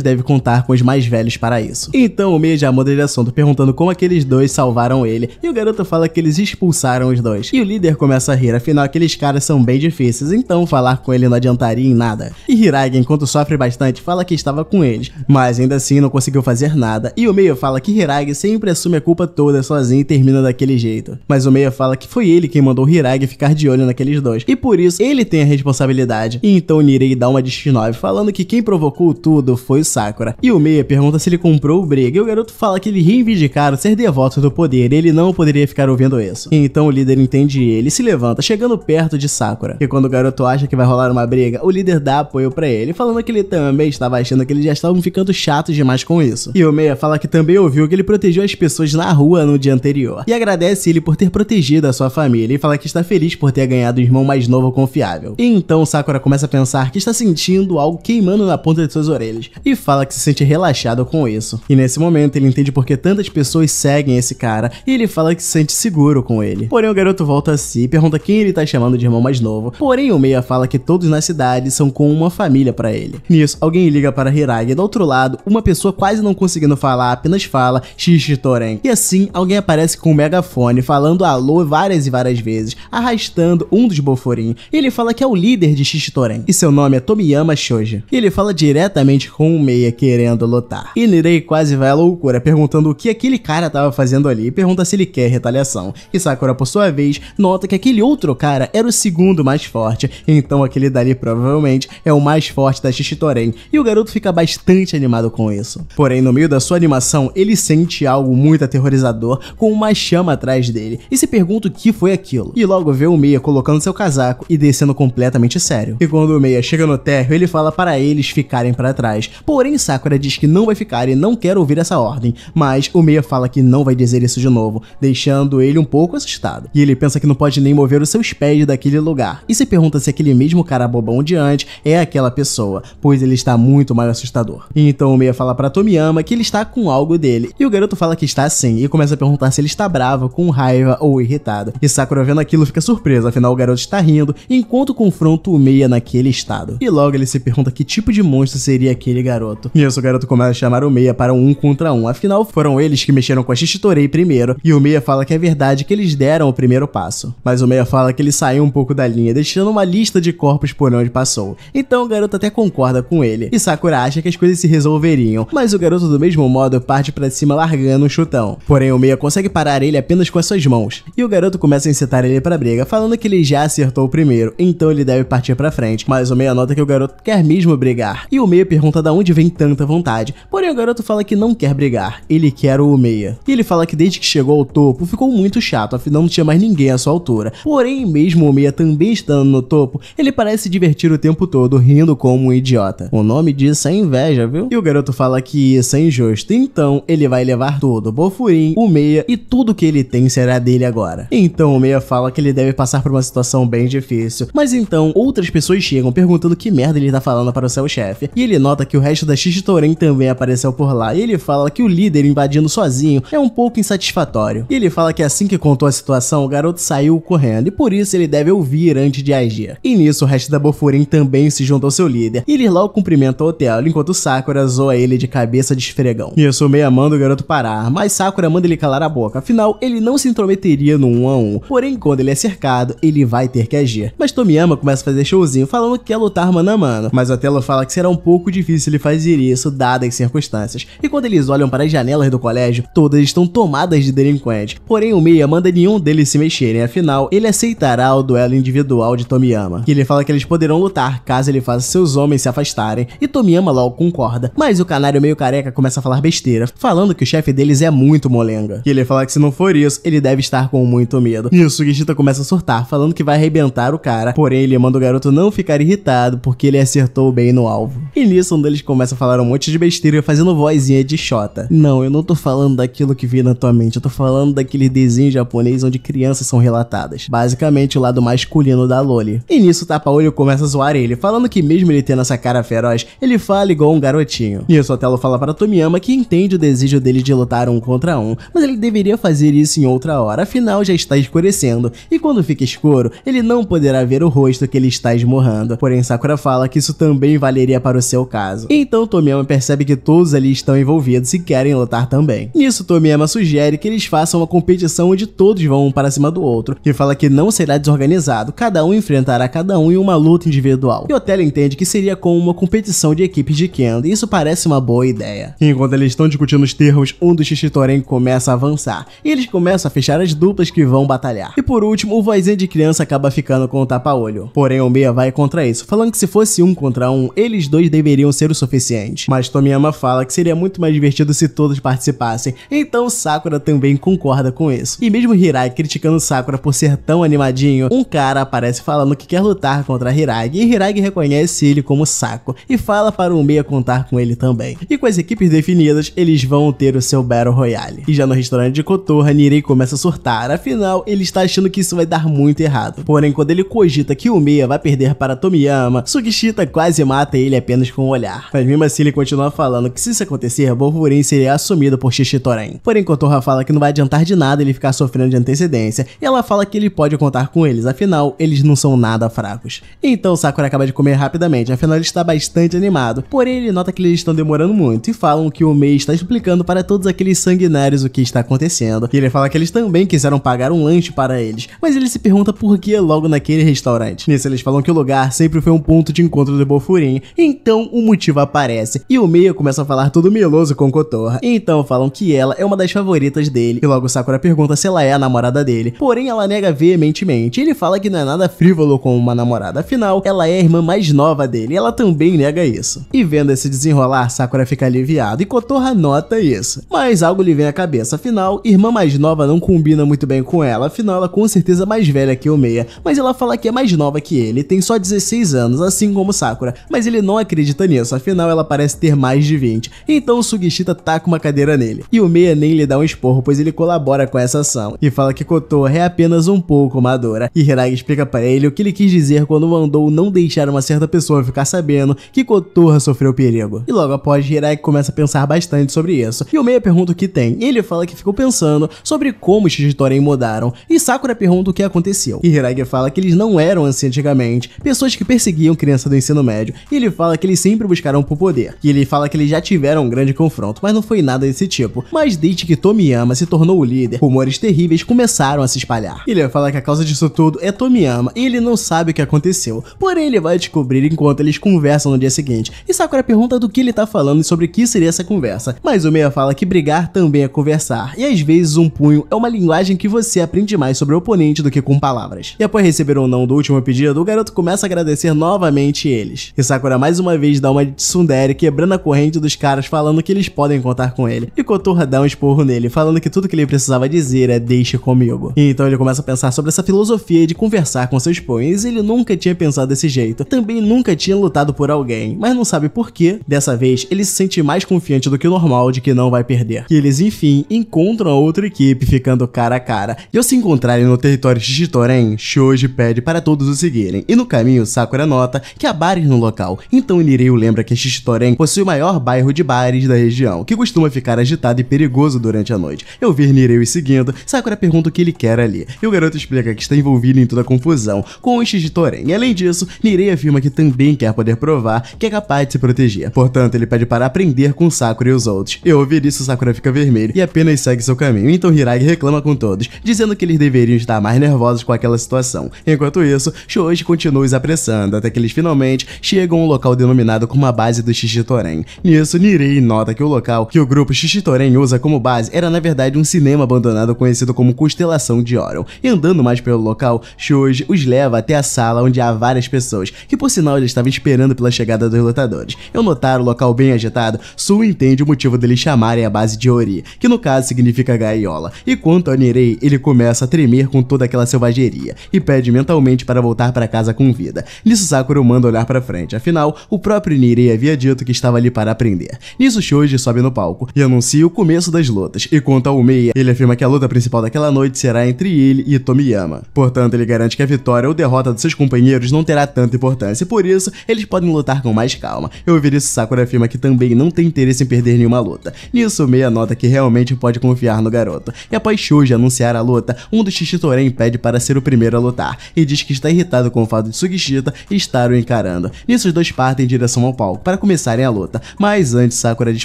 S1: deve contar com os mais velhos para isso. Então, o Meia já muda de é assunto, perguntando como aqueles dois salvaram ele, e o garoto fala que eles expulsaram os dois. E o líder começa a rir, afinal, aqueles caras são bem difíceis, então falar com ele não adiantaria em nada. E Hiragi, enquanto sofre bastante, fala que estava com eles, mas ainda assim não conseguiu fazer nada. E o Meia fala que Hiragi sempre assume a culpa toda sozinho e termina daquele jeito. Mas o Meia fala que foi ele quem mandou Hiragi ficar de olho naqueles dois, e por isso disso, ele tem a responsabilidade. então o Nirei dá uma de shinobi, 9 falando que quem provocou tudo foi o Sakura. E o Meia pergunta se ele comprou o Briga e o garoto fala que ele reivindicaram ser devoto do poder, ele não poderia ficar ouvindo isso. então o líder entende ele e se levanta, chegando perto de Sakura. E quando o garoto acha que vai rolar uma briga, o líder dá apoio para ele, falando que ele também estava achando que eles já estavam ficando chatos demais com isso. E o Meia fala que também ouviu que ele protegeu as pessoas na rua no dia anterior. E agradece ele por ter protegido a sua família e fala que está feliz por ter ganhado um irmão mais novo com confiável. E então Sakura começa a pensar que está sentindo algo queimando na ponta de suas orelhas e fala que se sente relaxado com isso. E nesse momento ele entende porque tantas pessoas seguem esse cara e ele fala que se sente seguro com ele. Porém o garoto volta a si e pergunta quem ele está chamando de irmão mais novo. Porém o Meia fala que todos na cidade são com uma família para ele. Nisso alguém liga para Hiragi e do outro lado uma pessoa quase não conseguindo falar apenas fala Shishitoren. E assim alguém aparece com um megafone falando alô várias e várias vezes, arrastando um dos Boforim e ele fala que é o líder de Shishitoren e seu nome é Tomiyama Shoji. E ele fala diretamente com o Meia querendo lutar. E Nirei quase vai à loucura, perguntando o que aquele cara tava fazendo ali e pergunta se ele quer retaliação. E Sakura, por sua vez, nota que aquele outro cara era o segundo mais forte, então aquele dali provavelmente é o mais forte da Shishitoren. e o garoto fica bastante animado com isso. Porém, no meio da sua animação, ele sente algo muito aterrorizador, com uma chama atrás dele, e se pergunta o que foi aquilo. E logo vê o Meia colocando seu casaco e descendo sendo completamente sério. E quando o Meia chega no térreo, ele fala para eles ficarem para trás. Porém, Sakura diz que não vai ficar e não quer ouvir essa ordem, mas o Meia fala que não vai dizer isso de novo, deixando ele um pouco assustado. E ele pensa que não pode nem mover os seus pés daquele lugar. E se pergunta se aquele mesmo cara bobão de antes é aquela pessoa, pois ele está muito mais assustador. Então o Meia fala para Tomiyama que ele está com algo dele, e o garoto fala que está sim, e começa a perguntar se ele está bravo, com raiva ou irritado. E Sakura vendo aquilo fica surpresa, afinal o garoto está rindo enquanto confronta o Meia naquele estado. E logo ele se pergunta que tipo de monstro seria aquele garoto. E o garoto começa a chamar o Meia para um contra um, afinal foram eles que mexeram com a Shichitorei primeiro, e o Meia fala que é verdade que eles deram o primeiro passo. Mas o Meia fala que ele saiu um pouco da linha, deixando uma lista de corpos por onde passou. Então o garoto até concorda com ele, e Sakura acha que as coisas se resolveriam, mas o garoto do mesmo modo parte para cima largando um chutão. Porém o Meia consegue parar ele apenas com as suas mãos, e o garoto começa a incitar ele para briga, falando que ele já acertou o primeiro primeiro, então ele deve partir pra frente, mas o Meia nota é que o garoto quer mesmo brigar. E o Meia pergunta da onde vem tanta vontade, porém o garoto fala que não quer brigar, ele quer o Meia. E ele fala que desde que chegou ao topo ficou muito chato, afinal não tinha mais ninguém à sua altura. Porém, mesmo o Meia também estando no topo, ele parece se divertir o tempo todo, rindo como um idiota. O nome disso é inveja, viu? E o garoto fala que isso é injusto, então ele vai levar tudo, o Bofurim, o Meia e tudo que ele tem será dele agora. Então o Meia fala que ele deve passar por uma situação bem difícil, isso. Mas então, outras pessoas chegam perguntando que merda ele tá falando para o seu chefe, e ele nota que o resto da X-Torém também apareceu por lá, e ele fala que o líder invadindo sozinho é um pouco insatisfatório. E ele fala que assim que contou a situação, o garoto saiu correndo, e por isso ele deve ouvir antes de agir. E nisso, o resto da Bofurin também se juntou ao seu líder, e ele logo cumprimenta o hotel, enquanto Sakura zoa ele de cabeça de esfregão. Isso meio manda o garoto parar, mas Sakura manda ele calar a boca, afinal, ele não se intrometeria no 1 a 1. Porém, quando ele é cercado, ele vai ter que agir. Mas Tomiyama começa a fazer showzinho falando que quer lutar mano a mano, mas o Otelo fala que será um pouco difícil ele fazer isso dadas as circunstâncias. E quando eles olham para as janelas do colégio, todas estão tomadas de delinquentes. Porém, o Meia manda nenhum deles se mexerem, afinal, ele aceitará o duelo individual de Tomiyama. E ele fala que eles poderão lutar caso ele faça seus homens se afastarem, e Tomiyama logo concorda. Mas o canário meio careca começa a falar besteira, falando que o chefe deles é muito molenga. E ele fala que se não for isso, ele deve estar com muito medo. Nisso, Gishita começa a surtar, falando que vai arrebentar o cara, porém ele manda o garoto não ficar irritado porque ele acertou bem no alvo. E nisso um deles começa a falar um monte de besteira fazendo vozinha de Xota. Não, eu não tô falando daquilo que vi na tua mente, eu tô falando daquele desenho japonês onde crianças são relatadas. Basicamente o lado masculino da Loli. E nisso o tapa-olho começa a zoar ele, falando que mesmo ele tendo essa cara feroz, ele fala igual um garotinho. E o Sotelo fala para Tomiyama que entende o desejo dele de lutar um contra um, mas ele deveria fazer isso em outra hora, afinal já está escurecendo, e quando fica escuro, ele não poderá poderá ver o rosto que ele está esmurrando. Porém, Sakura fala que isso também valeria para o seu caso. Então, Tomiyama percebe que todos ali estão envolvidos e querem lutar também. Nisso, Tomiyama sugere que eles façam uma competição onde todos vão um para cima do outro, e fala que não será desorganizado, cada um enfrentará cada um em uma luta individual. E Otelo entende que seria como uma competição de equipes de Kendo, e isso parece uma boa ideia. Enquanto eles estão discutindo os termos, um dos Shishitoren começa a avançar, e eles começam a fechar as duplas que vão batalhar. E por último, o vozinho de criança acaba ficando com com o tapa-olho. Porém, o Meia vai contra isso, falando que se fosse um contra um, eles dois deveriam ser o suficiente. Mas Tomiyama fala que seria muito mais divertido se todos participassem, então Sakura também concorda com isso. E mesmo Hirai criticando Sakura por ser tão animadinho, um cara aparece falando que quer lutar contra Hiragi, e Hiragi reconhece ele como Saco, e fala para o Meia contar com ele também. E com as equipes definidas, eles vão ter o seu Battle Royale. E já no restaurante de Kotoha, Nirei começa a surtar, afinal, ele está achando que isso vai dar muito errado. Porém, quando ele cogita que o meia vai perder para Tomiyama, Sugishita quase mata ele apenas com um olhar. Mas mesmo assim ele continua falando que se isso acontecer, Wolverine seria assumido por Shishitoren. Porém, Kotorra fala que não vai adiantar de nada ele ficar sofrendo de antecedência, e ela fala que ele pode contar com eles, afinal, eles não são nada fracos. Então Sakura acaba de comer rapidamente, afinal ele está bastante animado, porém ele nota que eles estão demorando muito, e falam que o Mei está explicando para todos aqueles sanguinários o que está acontecendo, e ele fala que eles também quiseram pagar um lanche para eles, mas ele se pergunta por que logo naquele restaurante. Nisso eles falam que o lugar sempre foi um ponto de encontro do Bofurim, então o um motivo aparece e o Meia começa a falar todo miloso com Kotor. Então falam que ela é uma das favoritas dele e logo Sakura pergunta se ela é a namorada dele, porém ela nega veementemente. Ele fala que não é nada frívolo com uma namorada, afinal ela é a irmã mais nova dele e ela também nega isso. E vendo esse desenrolar, Sakura fica aliviado e Kotorra nota isso. Mas algo lhe vem à cabeça, afinal, irmã mais nova não combina muito bem com ela, afinal ela com certeza é mais velha que o Meia, mas ela fala que é mais nova que ele, tem só 16 anos, assim como Sakura, mas ele não acredita nisso, afinal ela parece ter mais de 20. Então o Sugishita taca tá uma cadeira nele. E o Meia nem lhe dá um esporro, pois ele colabora com essa ação e fala que Kotora é apenas um pouco madura. E Hiragi explica para ele o que ele quis dizer quando mandou não deixar uma certa pessoa ficar sabendo que Kotora sofreu perigo. E logo após, Hiragi começa a pensar bastante sobre isso. E o Meia pergunta o que tem. E ele fala que ficou pensando sobre como os Shijitorem mudaram. E Sakura pergunta o que aconteceu. E Hiragi fala que eles não não eram assim antigamente, pessoas que perseguiam crianças do ensino médio, e ele fala que eles sempre buscaram por poder, e ele fala que eles já tiveram um grande confronto, mas não foi nada desse tipo. Mas desde que Tomiyama se tornou o líder, rumores terríveis começaram a se espalhar. Ele fala que a causa disso tudo é Tomiyama, e ele não sabe o que aconteceu, porém ele vai descobrir enquanto eles conversam no dia seguinte, e Sakura é pergunta do que ele tá falando e sobre o que seria essa conversa, mas o Meia fala que brigar também é conversar, e às vezes um punho é uma linguagem que você aprende mais sobre o oponente do que com palavras. E após receber um não do último pedido, o garoto começa a agradecer novamente eles. E Sakura mais uma vez dá uma tsundere, quebrando a corrente dos caras, falando que eles podem contar com ele. E Kotorra dá um esporro nele, falando que tudo que ele precisava dizer é deixe comigo. E então ele começa a pensar sobre essa filosofia de conversar com seus pões, ele nunca tinha pensado desse jeito. Também nunca tinha lutado por alguém, mas não sabe porquê. Dessa vez, ele se sente mais confiante do que o normal de que não vai perder. E eles, enfim, encontram a outra equipe, ficando cara a cara. E ao se encontrarem no território de Chitoren, Shoji pede pede para todos o seguirem, e no caminho Sakura nota que há bares no local, então Nireu lembra que Shishitoren possui o maior bairro de bares da região, que costuma ficar agitado e perigoso durante a noite. Eu ver Nireu seguindo, Sakura pergunta o que ele quer ali, e o garoto explica que está envolvido em toda a confusão com o Shishitoren, e além disso, Nirei afirma que também quer poder provar que é capaz de se proteger, portanto ele pede para aprender com Sakura e os outros. Eu ouvir isso, Sakura fica vermelho e apenas segue seu caminho, então Hiragi reclama com todos, dizendo que eles deveriam estar mais nervosos com aquela situação. Enquanto Enquanto isso, Shoji continua os apressando, até que eles finalmente chegam a um local denominado como a base do Shishitoren. Nisso, Nirei nota que o local que o grupo Shishitoren usa como base era na verdade um cinema abandonado conhecido como Constelação de Orion. E andando mais pelo local, Shoji os leva até a sala onde há várias pessoas, que por sinal já estavam esperando pela chegada dos lutadores. Ao notar o local bem agitado, Su entende o motivo deles chamarem a base de Ori, que no caso significa gaiola. E quanto a Nirei, ele começa a tremer com toda aquela selvageria e pede mentalmente mentalmente para voltar para casa com vida. Nisso Sakura manda olhar para frente, afinal, o próprio Nirei havia dito que estava ali para aprender. Nisso Shoji sobe no palco e anuncia o começo das lutas, e quanto ao Meia, ele afirma que a luta principal daquela noite será entre ele e Tomiyama. Portanto, ele garante que a vitória ou derrota dos seus companheiros não terá tanta importância, por isso, eles podem lutar com mais calma. Eu ouvir isso, Sakura afirma que também não tem interesse em perder nenhuma luta. Nisso, Meia nota que realmente pode confiar no garoto. E após Shoji anunciar a luta, um dos Shishitoren pede para ser o primeiro a lutar, e e diz que está irritado com o fato de Sugishita estar o encarando. Nisso os dois partem em direção ao palco para começarem a luta, mas antes Sakura diz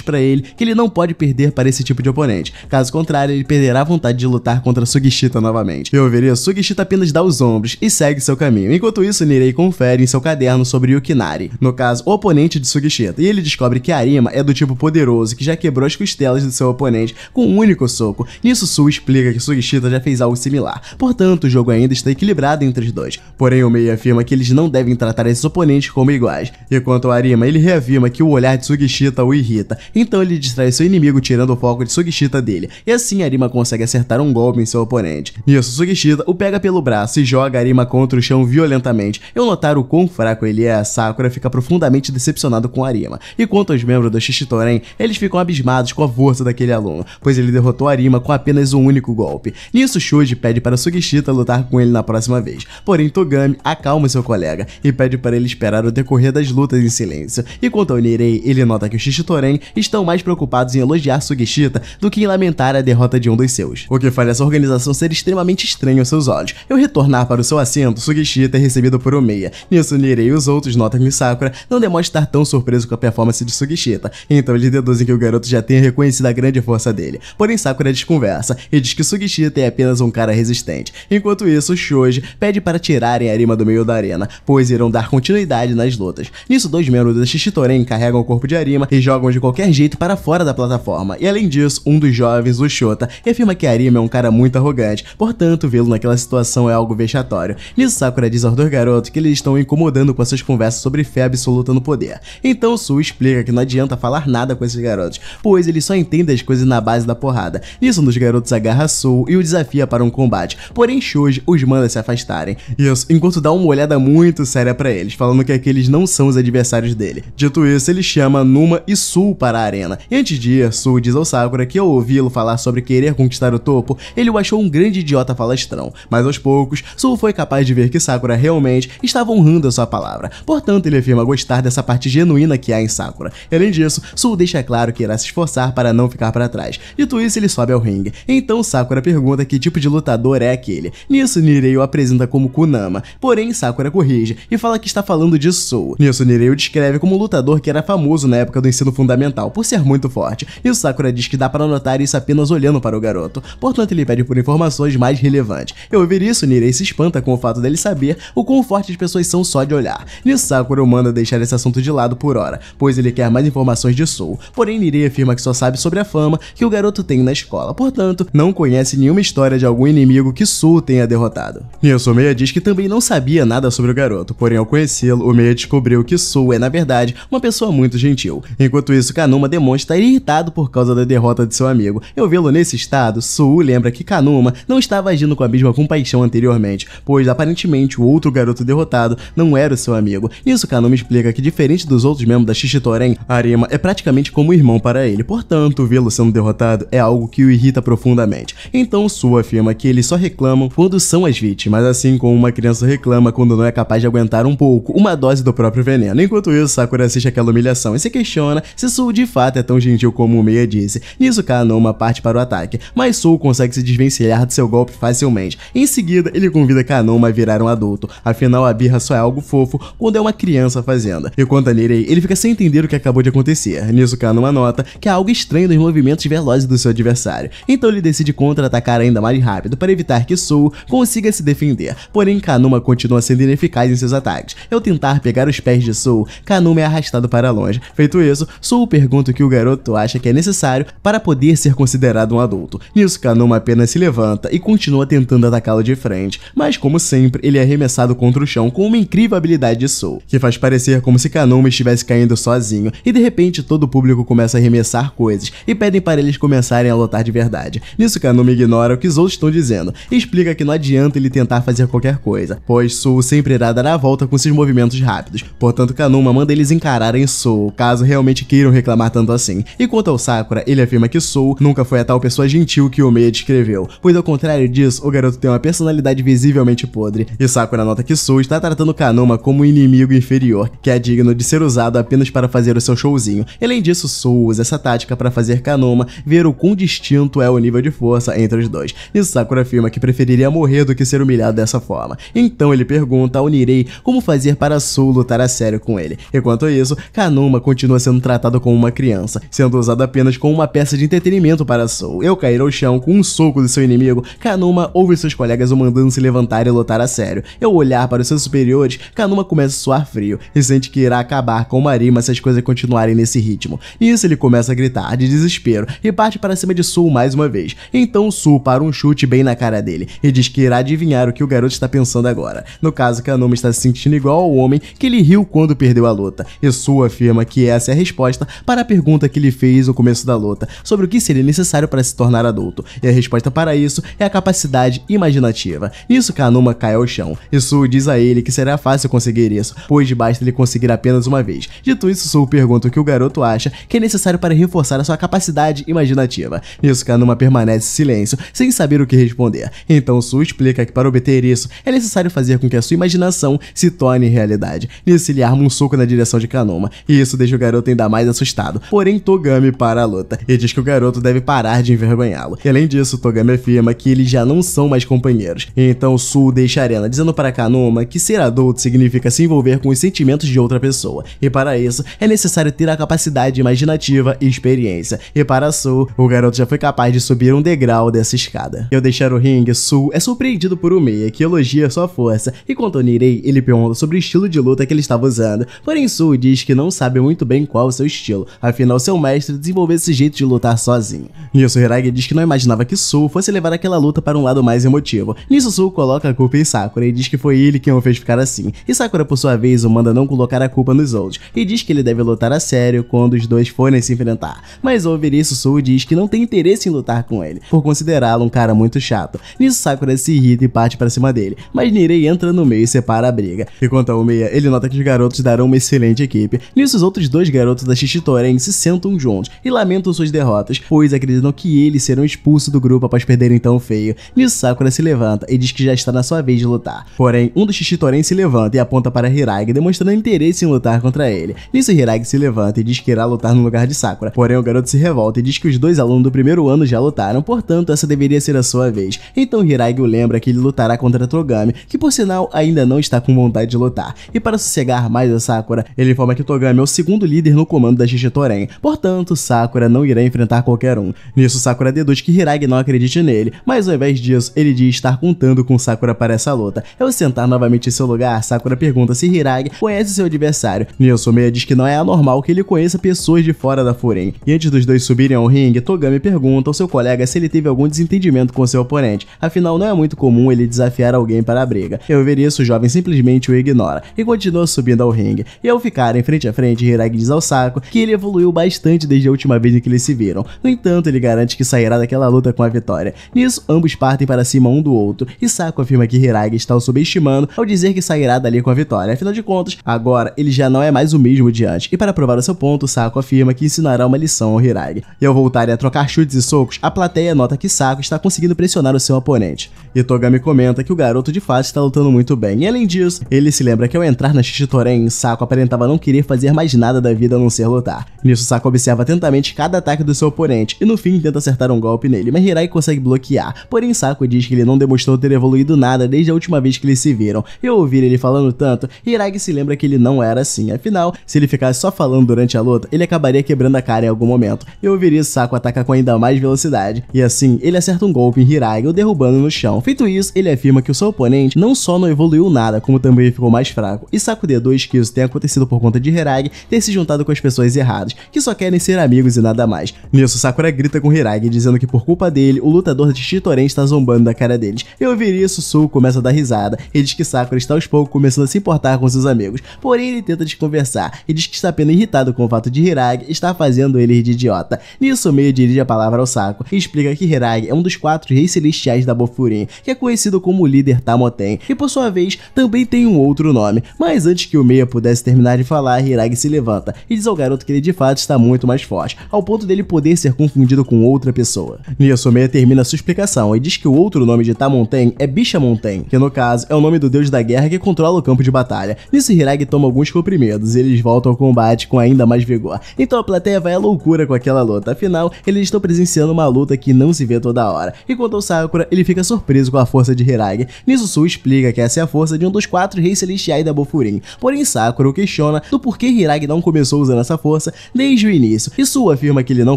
S1: para ele que ele não pode perder para esse tipo de oponente, caso contrário ele perderá a vontade de lutar contra Sugishita novamente. Eu veria Sugishita apenas dá os ombros e segue seu caminho, enquanto isso Nirei confere em seu caderno sobre Yukinari, no caso o oponente de Sugishita, e ele descobre que Arima é do tipo poderoso que já quebrou as costelas do seu oponente com um único soco. Nisso Su explica que Sugishita já fez algo similar, portanto o jogo ainda está equilibrado entre os dos dois. Porém, o Mei afirma que eles não devem tratar esses oponentes como iguais, e quanto ao Arima ele reafirma que o olhar de Sugishita o irrita, então ele distrai seu inimigo tirando o foco de Sugishita dele, e assim Arima consegue acertar um golpe em seu oponente. Nisso, Sugishita o pega pelo braço e joga Arima contra o chão violentamente. Eu notar o quão fraco ele é, Sakura fica profundamente decepcionado com Arima, e quanto aos membros do Shishitoren, eles ficam abismados com a força daquele aluno, pois ele derrotou Arima com apenas um único golpe. Nisso, Shoji pede para Sugishita lutar com ele na próxima vez, Porém, Togami acalma seu colega e pede para ele esperar o decorrer das lutas em silêncio. E quanto ao Nirei, ele nota que os Shishitoren estão mais preocupados em elogiar Sugishita do que em lamentar a derrota de um dos seus, o que faz essa organização ser extremamente estranha aos seus olhos. Eu retornar para o seu assento, Sugishita é recebido por Omeia. Nisso, Nirei e os outros notam que Sakura não demonstra estar tão surpreso com a performance de Sugishita, então eles deduzem que o garoto já tenha reconhecido a grande força dele. Porém, Sakura desconversa e diz que Sugishita é apenas um cara resistente. Enquanto isso, Shoji pede para tirarem a Arima do meio da arena, pois irão dar continuidade nas lutas. Nisso, dois membros da Shishitoren carregam o corpo de Arima e jogam de qualquer jeito para fora da plataforma. E além disso, um dos jovens, o Shota, afirma que Arima é um cara muito arrogante, portanto, vê-lo naquela situação é algo vexatório. Nisso, Sakura diz aos dois garotos que eles estão incomodando com suas conversas sobre fé absoluta no poder. Então, Su explica que não adianta falar nada com esses garotos, pois eles só entendem as coisas na base da porrada. Nisso, um dos garotos agarra Su e o desafia para um combate, porém Shoji os manda se afastarem. Isso, enquanto dá uma olhada muito séria para eles, falando que aqueles não são os adversários dele. Dito isso, ele chama Numa e Sul para a arena. E antes de Sul diz ao Sakura que ao ouvi-lo falar sobre querer conquistar o topo, ele o achou um grande idiota falastrão. Mas aos poucos, Sul foi capaz de ver que Sakura realmente estava honrando a sua palavra. Portanto, ele afirma gostar dessa parte genuína que há em Sakura. Além disso, Sul deixa claro que irá se esforçar para não ficar para trás. Dito isso, ele sobe ao ringue. Então Sakura pergunta que tipo de lutador é aquele. Nisso, Nirei o apresenta como como Kunama, porém Sakura corrige e fala que está falando de Sou. Nisso Nirei o descreve como um lutador que era famoso na época do ensino fundamental por ser muito forte, e o Sakura diz que dá para notar isso apenas olhando para o garoto, portanto ele pede por informações mais relevantes. Ao ouvir isso, Nirei se espanta com o fato dele saber o quão fortes pessoas são só de olhar. Nisso Sakura o manda deixar esse assunto de lado por hora, pois ele quer mais informações de Sou, porém Nirei afirma que só sabe sobre a fama que o garoto tem na escola, portanto não conhece nenhuma história de algum inimigo que Sou tenha derrotado. Nisso diz que também não sabia nada sobre o garoto, porém ao conhecê-lo, o meia descobriu que Sou é, na verdade, uma pessoa muito gentil. Enquanto isso, Kanuma demonstra estar irritado por causa da derrota de seu amigo. Eu vê-lo nesse estado, Su lembra que Kanuma não estava agindo com a mesma compaixão anteriormente, pois aparentemente o outro garoto derrotado não era o seu amigo. isso Kanuma explica que diferente dos outros membros da Shishitoren, Arima é praticamente como um irmão para ele, portanto, vê-lo sendo derrotado é algo que o irrita profundamente. Então, Su afirma que eles só reclamam quando são as vítimas, assim como uma criança reclama quando não é capaz de aguentar um pouco uma dose do próprio veneno. Enquanto isso, Sakura assiste aquela humilhação e se questiona se Suu de fato é tão gentil como o Meia disse. Nisso, Kanoma parte para o ataque, mas Suu consegue se desvencilhar de seu golpe facilmente. Em seguida, ele convida Kanoma a virar um adulto, afinal a birra só é algo fofo quando é uma criança fazendo. Enquanto a Nirei, ele fica sem entender o que acabou de acontecer. Nisso, Kanoma nota que há algo estranho nos movimentos velozes do seu adversário, então ele decide contra-atacar ainda mais rápido para evitar que Suu consiga se defender porém Kanuma continua sendo ineficaz em seus ataques. Ao tentar pegar os pés de Soul, Kanuma é arrastado para longe. Feito isso, Soul pergunta o que o garoto acha que é necessário para poder ser considerado um adulto. Nisso, Kanuma apenas se levanta e continua tentando atacá-lo de frente, mas como sempre, ele é arremessado contra o chão com uma incrível habilidade de Soul, que faz parecer como se Kanuma estivesse caindo sozinho, e de repente todo o público começa a arremessar coisas e pedem para eles começarem a lutar de verdade. Nisso, Kanuma ignora o que os outros estão dizendo e explica que não adianta ele tentar fazer qualquer qualquer coisa, pois Su sempre irá dar a volta com seus movimentos rápidos, portanto Kanuma manda eles encararem Su, caso realmente queiram reclamar tanto assim. E quanto ao Sakura, ele afirma que Su nunca foi a tal pessoa gentil que o Meia descreveu, pois ao contrário disso, o garoto tem uma personalidade visivelmente podre, e Sakura nota que Su está tratando Kanuma como um inimigo inferior, que é digno de ser usado apenas para fazer o seu showzinho. E, além disso, Su usa essa tática para fazer Kanuma ver o quão distinto é o nível de força entre os dois, e Sakura afirma que preferiria morrer do que ser humilhado dessa forma forma. Então ele pergunta a Unirei como fazer para Sul lutar a sério com ele. Enquanto isso, Kanuma continua sendo tratado como uma criança, sendo usado apenas como uma peça de entretenimento para Sul. Eu cair ao chão com um soco do seu inimigo, Kanuma ouve seus colegas o mandando se levantar e lutar a sério. Ao olhar para os seus superiores, Kanuma começa a suar frio e sente que irá acabar com Marima se as coisas continuarem nesse ritmo. Nisso ele começa a gritar de desespero e parte para cima de Sul mais uma vez. Então Sul para um chute bem na cara dele e diz que irá adivinhar o que o garoto está pensando agora. No caso, Kanuma está se sentindo igual ao homem que ele riu quando perdeu a luta. E Sua afirma que essa é a resposta para a pergunta que ele fez no começo da luta, sobre o que seria necessário para se tornar adulto. E a resposta para isso é a capacidade imaginativa. Nisso, Kanuma cai ao chão. E Su diz a ele que será fácil conseguir isso, pois basta ele conseguir apenas uma vez. Dito isso, Su pergunta o que o garoto acha que é necessário para reforçar a sua capacidade imaginativa. Nisso, Kanuma permanece em silêncio, sem saber o que responder. Então, Su explica que para obter isso, isso, é necessário fazer com que a sua imaginação se torne realidade. Nisso ele arma um soco na direção de Kanoma, e isso deixa o garoto ainda mais assustado, porém Togami para a luta, e diz que o garoto deve parar de envergonhá-lo. E além disso, Togami afirma que eles já não são mais companheiros, então Sul deixa a arena, dizendo para Kanoma que ser adulto significa se envolver com os sentimentos de outra pessoa, e para isso é necessário ter a capacidade imaginativa e experiência, e para Sul, o garoto já foi capaz de subir um degrau dessa escada. E ao deixar o ringue, Sul é surpreendido por Umeia, que elogia é sua força, e quando nirei ele pergunta sobre o estilo de luta que ele estava usando, porém Suu diz que não sabe muito bem qual o seu estilo, afinal seu mestre desenvolveu esse jeito de lutar sozinho. Nisso Hiragi diz que não imaginava que Suu fosse levar aquela luta para um lado mais emotivo, nisso Suu coloca a culpa em Sakura e diz que foi ele quem o fez ficar assim, e Sakura por sua vez o manda não colocar a culpa nos outros, e diz que ele deve lutar a sério quando os dois forem se enfrentar, mas ouvir isso Suu diz que não tem interesse em lutar com ele, por considerá-lo um cara muito chato, nisso Sakura se irrita e parte para cima dele dele, mas Nirei entra no meio e separa a briga. E quanto ao Meia, ele nota que os garotos darão uma excelente equipe. Nisso, os outros dois garotos da Xixitoren se sentam juntos e lamentam suas derrotas, pois acreditam que eles serão expulsos do grupo após perderem tão feio. Nisso, Sakura se levanta e diz que já está na sua vez de lutar. Porém, um dos Xixitoren se levanta e aponta para Hiragi, demonstrando interesse em lutar contra ele. Nisso, Hiragi se levanta e diz que irá lutar no lugar de Sakura. Porém, o garoto se revolta e diz que os dois alunos do primeiro ano já lutaram, portanto, essa deveria ser a sua vez. Então, Hiragi o lembra que ele lutará contra Togami, que por sinal ainda não está com vontade de lutar. E para sossegar mais a Sakura, ele informa que Togami é o segundo líder no comando da Toren, portanto Sakura não irá enfrentar qualquer um. Nisso Sakura deduz que Hiragi não acredite nele, mas ao invés disso ele diz estar contando com Sakura para essa luta. Ao sentar novamente em seu lugar, Sakura pergunta se Hiragi conhece seu adversário. Nisso Meia diz que não é anormal que ele conheça pessoas de fora da Furen. E antes dos dois subirem ao ringue, Togami pergunta ao seu colega se ele teve algum desentendimento com seu oponente, afinal não é muito comum ele desafiar alguém para a briga. Eu ver isso, o jovem simplesmente o ignora e continua subindo ao ringue. E ao ficarem frente a frente, Hiragi diz ao Saco que ele evoluiu bastante desde a última vez em que eles se viram. No entanto, ele garante que sairá daquela luta com a vitória. Nisso, ambos partem para cima um do outro e Sako afirma que Hiragi está o subestimando ao dizer que sairá dali com a vitória. Afinal de contas, agora ele já não é mais o mesmo de antes. E para provar o seu ponto, Sako afirma que ensinará uma lição ao Hiragi. E ao voltarem a trocar chutes e socos, a plateia nota que Sako está conseguindo pressionar o seu oponente. E Togami comenta que o garoto garoto de fato está lutando muito bem. E além disso, ele se lembra que ao entrar na Shichitorém, Saco aparentava não querer fazer mais nada da vida a não ser lutar. Nisso, Saco observa atentamente cada ataque do seu oponente e no fim tenta acertar um golpe nele, mas Hirai consegue bloquear. Porém, Saco diz que ele não demonstrou ter evoluído nada desde a última vez que eles se viram. E ao ouvir ele falando tanto, Hirai se lembra que ele não era assim. Afinal, se ele ficasse só falando durante a luta, ele acabaria quebrando a cara em algum momento. E isso, Saco ataca com ainda mais velocidade. E assim, ele acerta um golpe em Hirai, o derrubando no chão. Feito isso, ele afirma que o seu oponente não só não evoluiu nada, como também ficou mais fraco. E saco D2 que isso tenha acontecido por conta de Hiragi ter se juntado com as pessoas erradas, que só querem ser amigos e nada mais. Nisso, Sakura grita com Hiragi, dizendo que por culpa dele, o lutador de Shitoren está zombando da cara deles. E ouvir isso, Su começa a dar risada e diz que Sakura está aos poucos começando a se importar com seus amigos. Porém, ele tenta desconversar e diz que está apenas irritado com o fato de Hiragi estar fazendo ele de idiota. Nisso, meio dirige a palavra ao Sakura e explica que Hiragi é um dos quatro reis celestiais da Bofurin, que é conhecido como líder libertar Moten, que por sua vez também tem um outro nome. Mas antes que o Meia pudesse terminar de falar, Hiragi se levanta e diz ao garoto que ele de fato está muito mais forte, ao ponto dele poder ser confundido com outra pessoa. Nisso, o Meia termina sua explicação e diz que o outro nome de Tamonten é Bicha Monten, que no caso é o nome do deus da guerra que controla o campo de batalha. Nisso, Hiragi toma alguns comprimidos e eles voltam ao combate com ainda mais vigor. Então a plateia vai à loucura com aquela luta, afinal, eles estão presenciando uma luta que não se vê toda hora. E o Sakura, ele fica surpreso com a força de Hiragi, Su explica que essa é a força de um dos quatro reis celestiais da Bofurin, porém Sakura questiona do porquê Hiragi não começou usando essa força desde o início, e Su afirma que ele não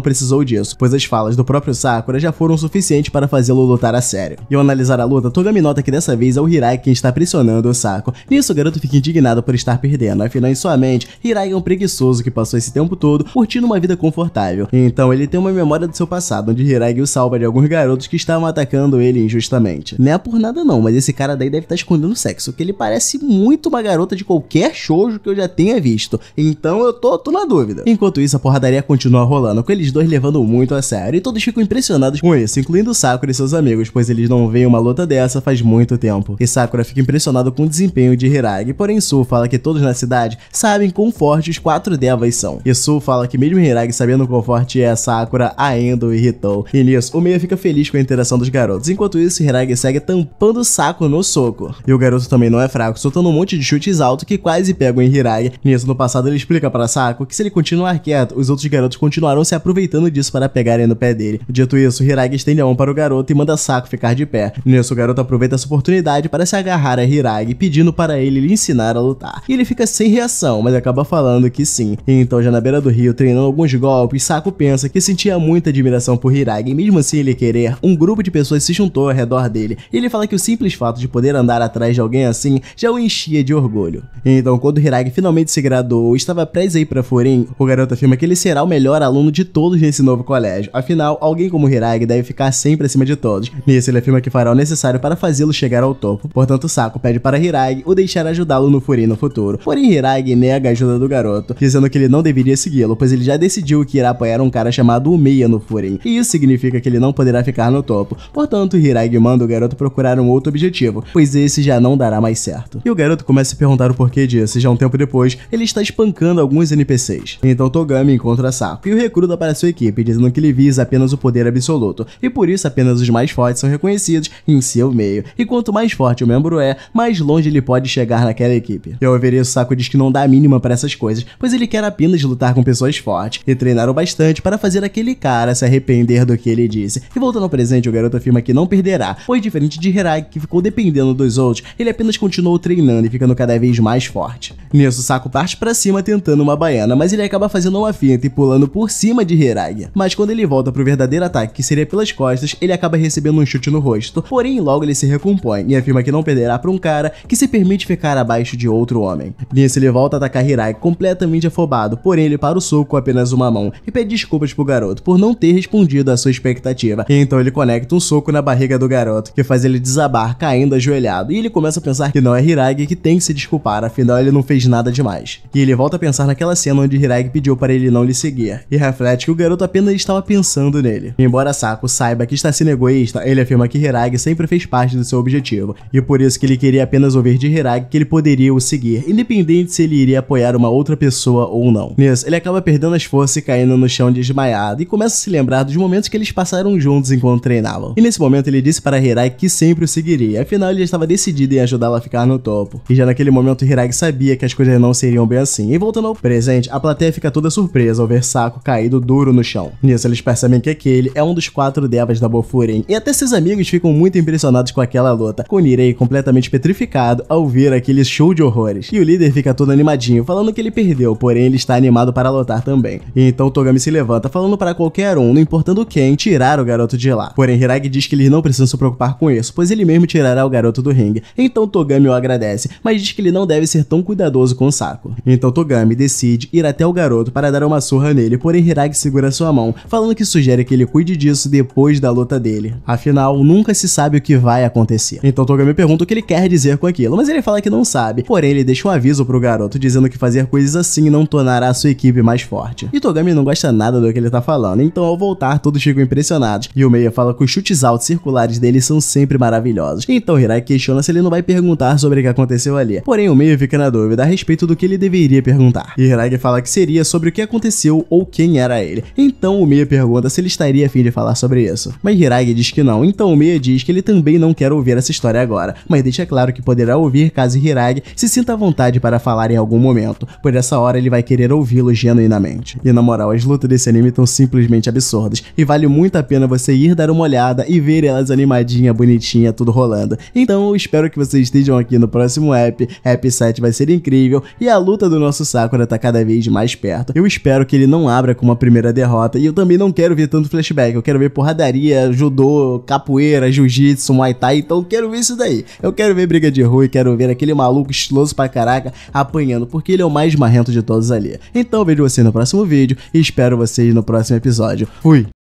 S1: precisou disso, pois as falas do próprio Sakura já foram suficientes para fazê-lo lutar a sério. E ao analisar a luta, Togami nota que dessa vez é o Hiragi quem está pressionando o Sakura. Nisso, o garoto fica indignado por estar perdendo, afinal em sua mente, Hiragi é um preguiçoso que passou esse tempo todo curtindo uma vida confortável. Então ele tem uma memória do seu passado, onde Hiragi o salva de alguns garotos que estavam atacando ele injustamente. Não é por nada não, mas mas esse cara daí deve estar tá escondendo sexo, porque ele parece muito uma garota de qualquer shoujo que eu já tenha visto. Então eu tô, tô na dúvida. Enquanto isso, a porradaria continua rolando, com eles dois levando muito a sério, e todos ficam impressionados com isso, incluindo Sakura e seus amigos, pois eles não veem uma luta dessa faz muito tempo. E Sakura fica impressionado com o desempenho de Hiragi, porém Su fala que todos na cidade sabem quão fortes os quatro devas são. E Su fala que mesmo Hiragi sabendo quão forte é, Sakura ainda o irritou. E nisso, o Meia fica feliz com a interação dos garotos, enquanto isso Hiragi segue tampando saco no soco. E o garoto também não é fraco, soltando um monte de chutes alto que quase pegam o Hiragi. Nisso, no passado, ele explica para Saco que se ele continuar quieto, os outros garotos continuarão se aproveitando disso para pegarem no pé dele. Dito isso, Hiragi estende a mão para o garoto e manda Saco ficar de pé. Nisso, o garoto aproveita essa oportunidade para se agarrar a Hiragi, pedindo para ele lhe ensinar a lutar. E ele fica sem reação, mas acaba falando que sim. E então, já na beira do rio, treinando alguns golpes, Saco pensa que sentia muita admiração por Hiragi, e mesmo assim ele querer, um grupo de pessoas se juntou ao redor dele. E ele fala que o simples simples fato de poder andar atrás de alguém assim já o enchia de orgulho. Então, quando Hiragi finalmente se graduou e estava prestes a ir para Furin, o garoto afirma que ele será o melhor aluno de todos nesse novo colégio. Afinal, alguém como Hiragi deve ficar sempre acima de todos. Nisso, ele afirma que fará o necessário para fazê-lo chegar ao topo. Portanto, Saco pede para Hiragi o deixar ajudá-lo no Furin no futuro. Porém, Hiragi nega a ajuda do garoto, dizendo que ele não deveria segui-lo, pois ele já decidiu que irá apoiar um cara chamado Umeia no Furin, e isso significa que ele não poderá ficar no topo. Portanto, Hiragi manda o garoto procurar um outro objetivo, pois esse já não dará mais certo. E o garoto começa a perguntar o porquê disso, e já um tempo depois, ele está espancando alguns NPCs. Então Togami encontra Sapo e o recruta para sua equipe, dizendo que ele visa apenas o poder absoluto, e por isso apenas os mais fortes são reconhecidos em seu meio, e quanto mais forte o membro é, mais longe ele pode chegar naquela equipe. E ao ver isso, Saco diz que não dá a mínima para essas coisas, pois ele quer apenas lutar com pessoas fortes, e treinar o bastante para fazer aquele cara se arrepender do que ele disse. E voltando ao presente, o garoto afirma que não perderá, pois diferente de Hirai, que ficou dependendo dos outros, ele apenas continuou treinando e ficando cada vez mais forte. Nisso, Saco parte para cima tentando uma baiana, mas ele acaba fazendo uma finta e pulando por cima de Hiragi. Mas quando ele volta pro verdadeiro ataque, que seria pelas costas, ele acaba recebendo um chute no rosto, porém logo ele se recompõe e afirma que não perderá para um cara que se permite ficar abaixo de outro homem. Nisso, ele volta a atacar Hiragi completamente afobado, porém ele para o soco com apenas uma mão e pede desculpas pro garoto por não ter respondido à sua expectativa. E então ele conecta um soco na barriga do garoto, que faz ele desabar caindo ajoelhado, e ele começa a pensar que não é Hiragi que tem que se desculpar, afinal ele não fez nada demais. E ele volta a pensar naquela cena onde Hiragi pediu para ele não lhe seguir, e reflete que o garoto apenas estava pensando nele. embora Saco saiba que está sendo egoísta, ele afirma que Hiragi sempre fez parte do seu objetivo, e por isso que ele queria apenas ouvir de Hiragi que ele poderia o seguir, independente se ele iria apoiar uma outra pessoa ou não. Nisso, ele acaba perdendo as forças e caindo no chão desmaiado, e começa a se lembrar dos momentos que eles passaram juntos enquanto treinavam. E nesse momento ele disse para Hiragi que sempre o seguiria, afinal ele já estava decidido em ajudá-la a ficar no topo. E já naquele momento Hiragi sabia que as coisas não seriam bem assim. E voltando ao presente, a plateia fica toda surpresa ao ver Saco caído duro no chão. Nisso eles percebem que aquele é um dos quatro devas da Bofuren, e até seus amigos ficam muito impressionados com aquela luta, com Nirei completamente petrificado ao ver aquele show de horrores. E o líder fica todo animadinho, falando que ele perdeu, porém ele está animado para lutar também. E então Togami se levanta falando para qualquer um, não importando quem, tirar o garoto de lá. Porém Hiragi diz que eles não precisam se preocupar com isso, pois ele mesmo tirará o garoto do ringue, então Togami o agradece, mas diz que ele não deve ser tão cuidadoso com o saco. Então Togami decide ir até o garoto para dar uma surra nele, porém Hiragi segura sua mão, falando que sugere que ele cuide disso depois da luta dele. Afinal, nunca se sabe o que vai acontecer. Então Togami pergunta o que ele quer dizer com aquilo, mas ele fala que não sabe, porém ele deixa um aviso pro garoto dizendo que fazer coisas assim não tornará a sua equipe mais forte. E Togami não gosta nada do que ele tá falando, então ao voltar todos ficam impressionados, e o Meia fala que os chutes altos circulares dele são sempre maravilhosos anos. Então Hirai questiona se ele não vai perguntar sobre o que aconteceu ali. Porém, o meio fica na dúvida a respeito do que ele deveria perguntar. E Hiragi fala que seria sobre o que aconteceu ou quem era ele. Então o meio pergunta se ele estaria a fim de falar sobre isso. Mas Hiragi diz que não, então o meio diz que ele também não quer ouvir essa história agora, mas deixa claro que poderá ouvir caso Hiragi se sinta à vontade para falar em algum momento, pois essa hora ele vai querer ouvi-lo genuinamente. E na moral, as lutas desse anime estão simplesmente absurdas, e vale muito a pena você ir dar uma olhada e ver elas animadinha, bonitinha, tudo rolando rolando. Então eu espero que vocês estejam aqui no próximo app. App 7 vai ser incrível e a luta do nosso Sakura tá cada vez mais perto. Eu espero que ele não abra com uma primeira derrota e eu também não quero ver tanto flashback. Eu quero ver porradaria, judô, capoeira, jiu-jitsu, muay thai. Então eu quero ver isso daí. Eu quero ver briga de rua e quero ver aquele maluco estiloso pra caraca apanhando, porque ele é o mais marrento de todos ali. Então eu vejo você no próximo vídeo e espero vocês no próximo episódio. Fui!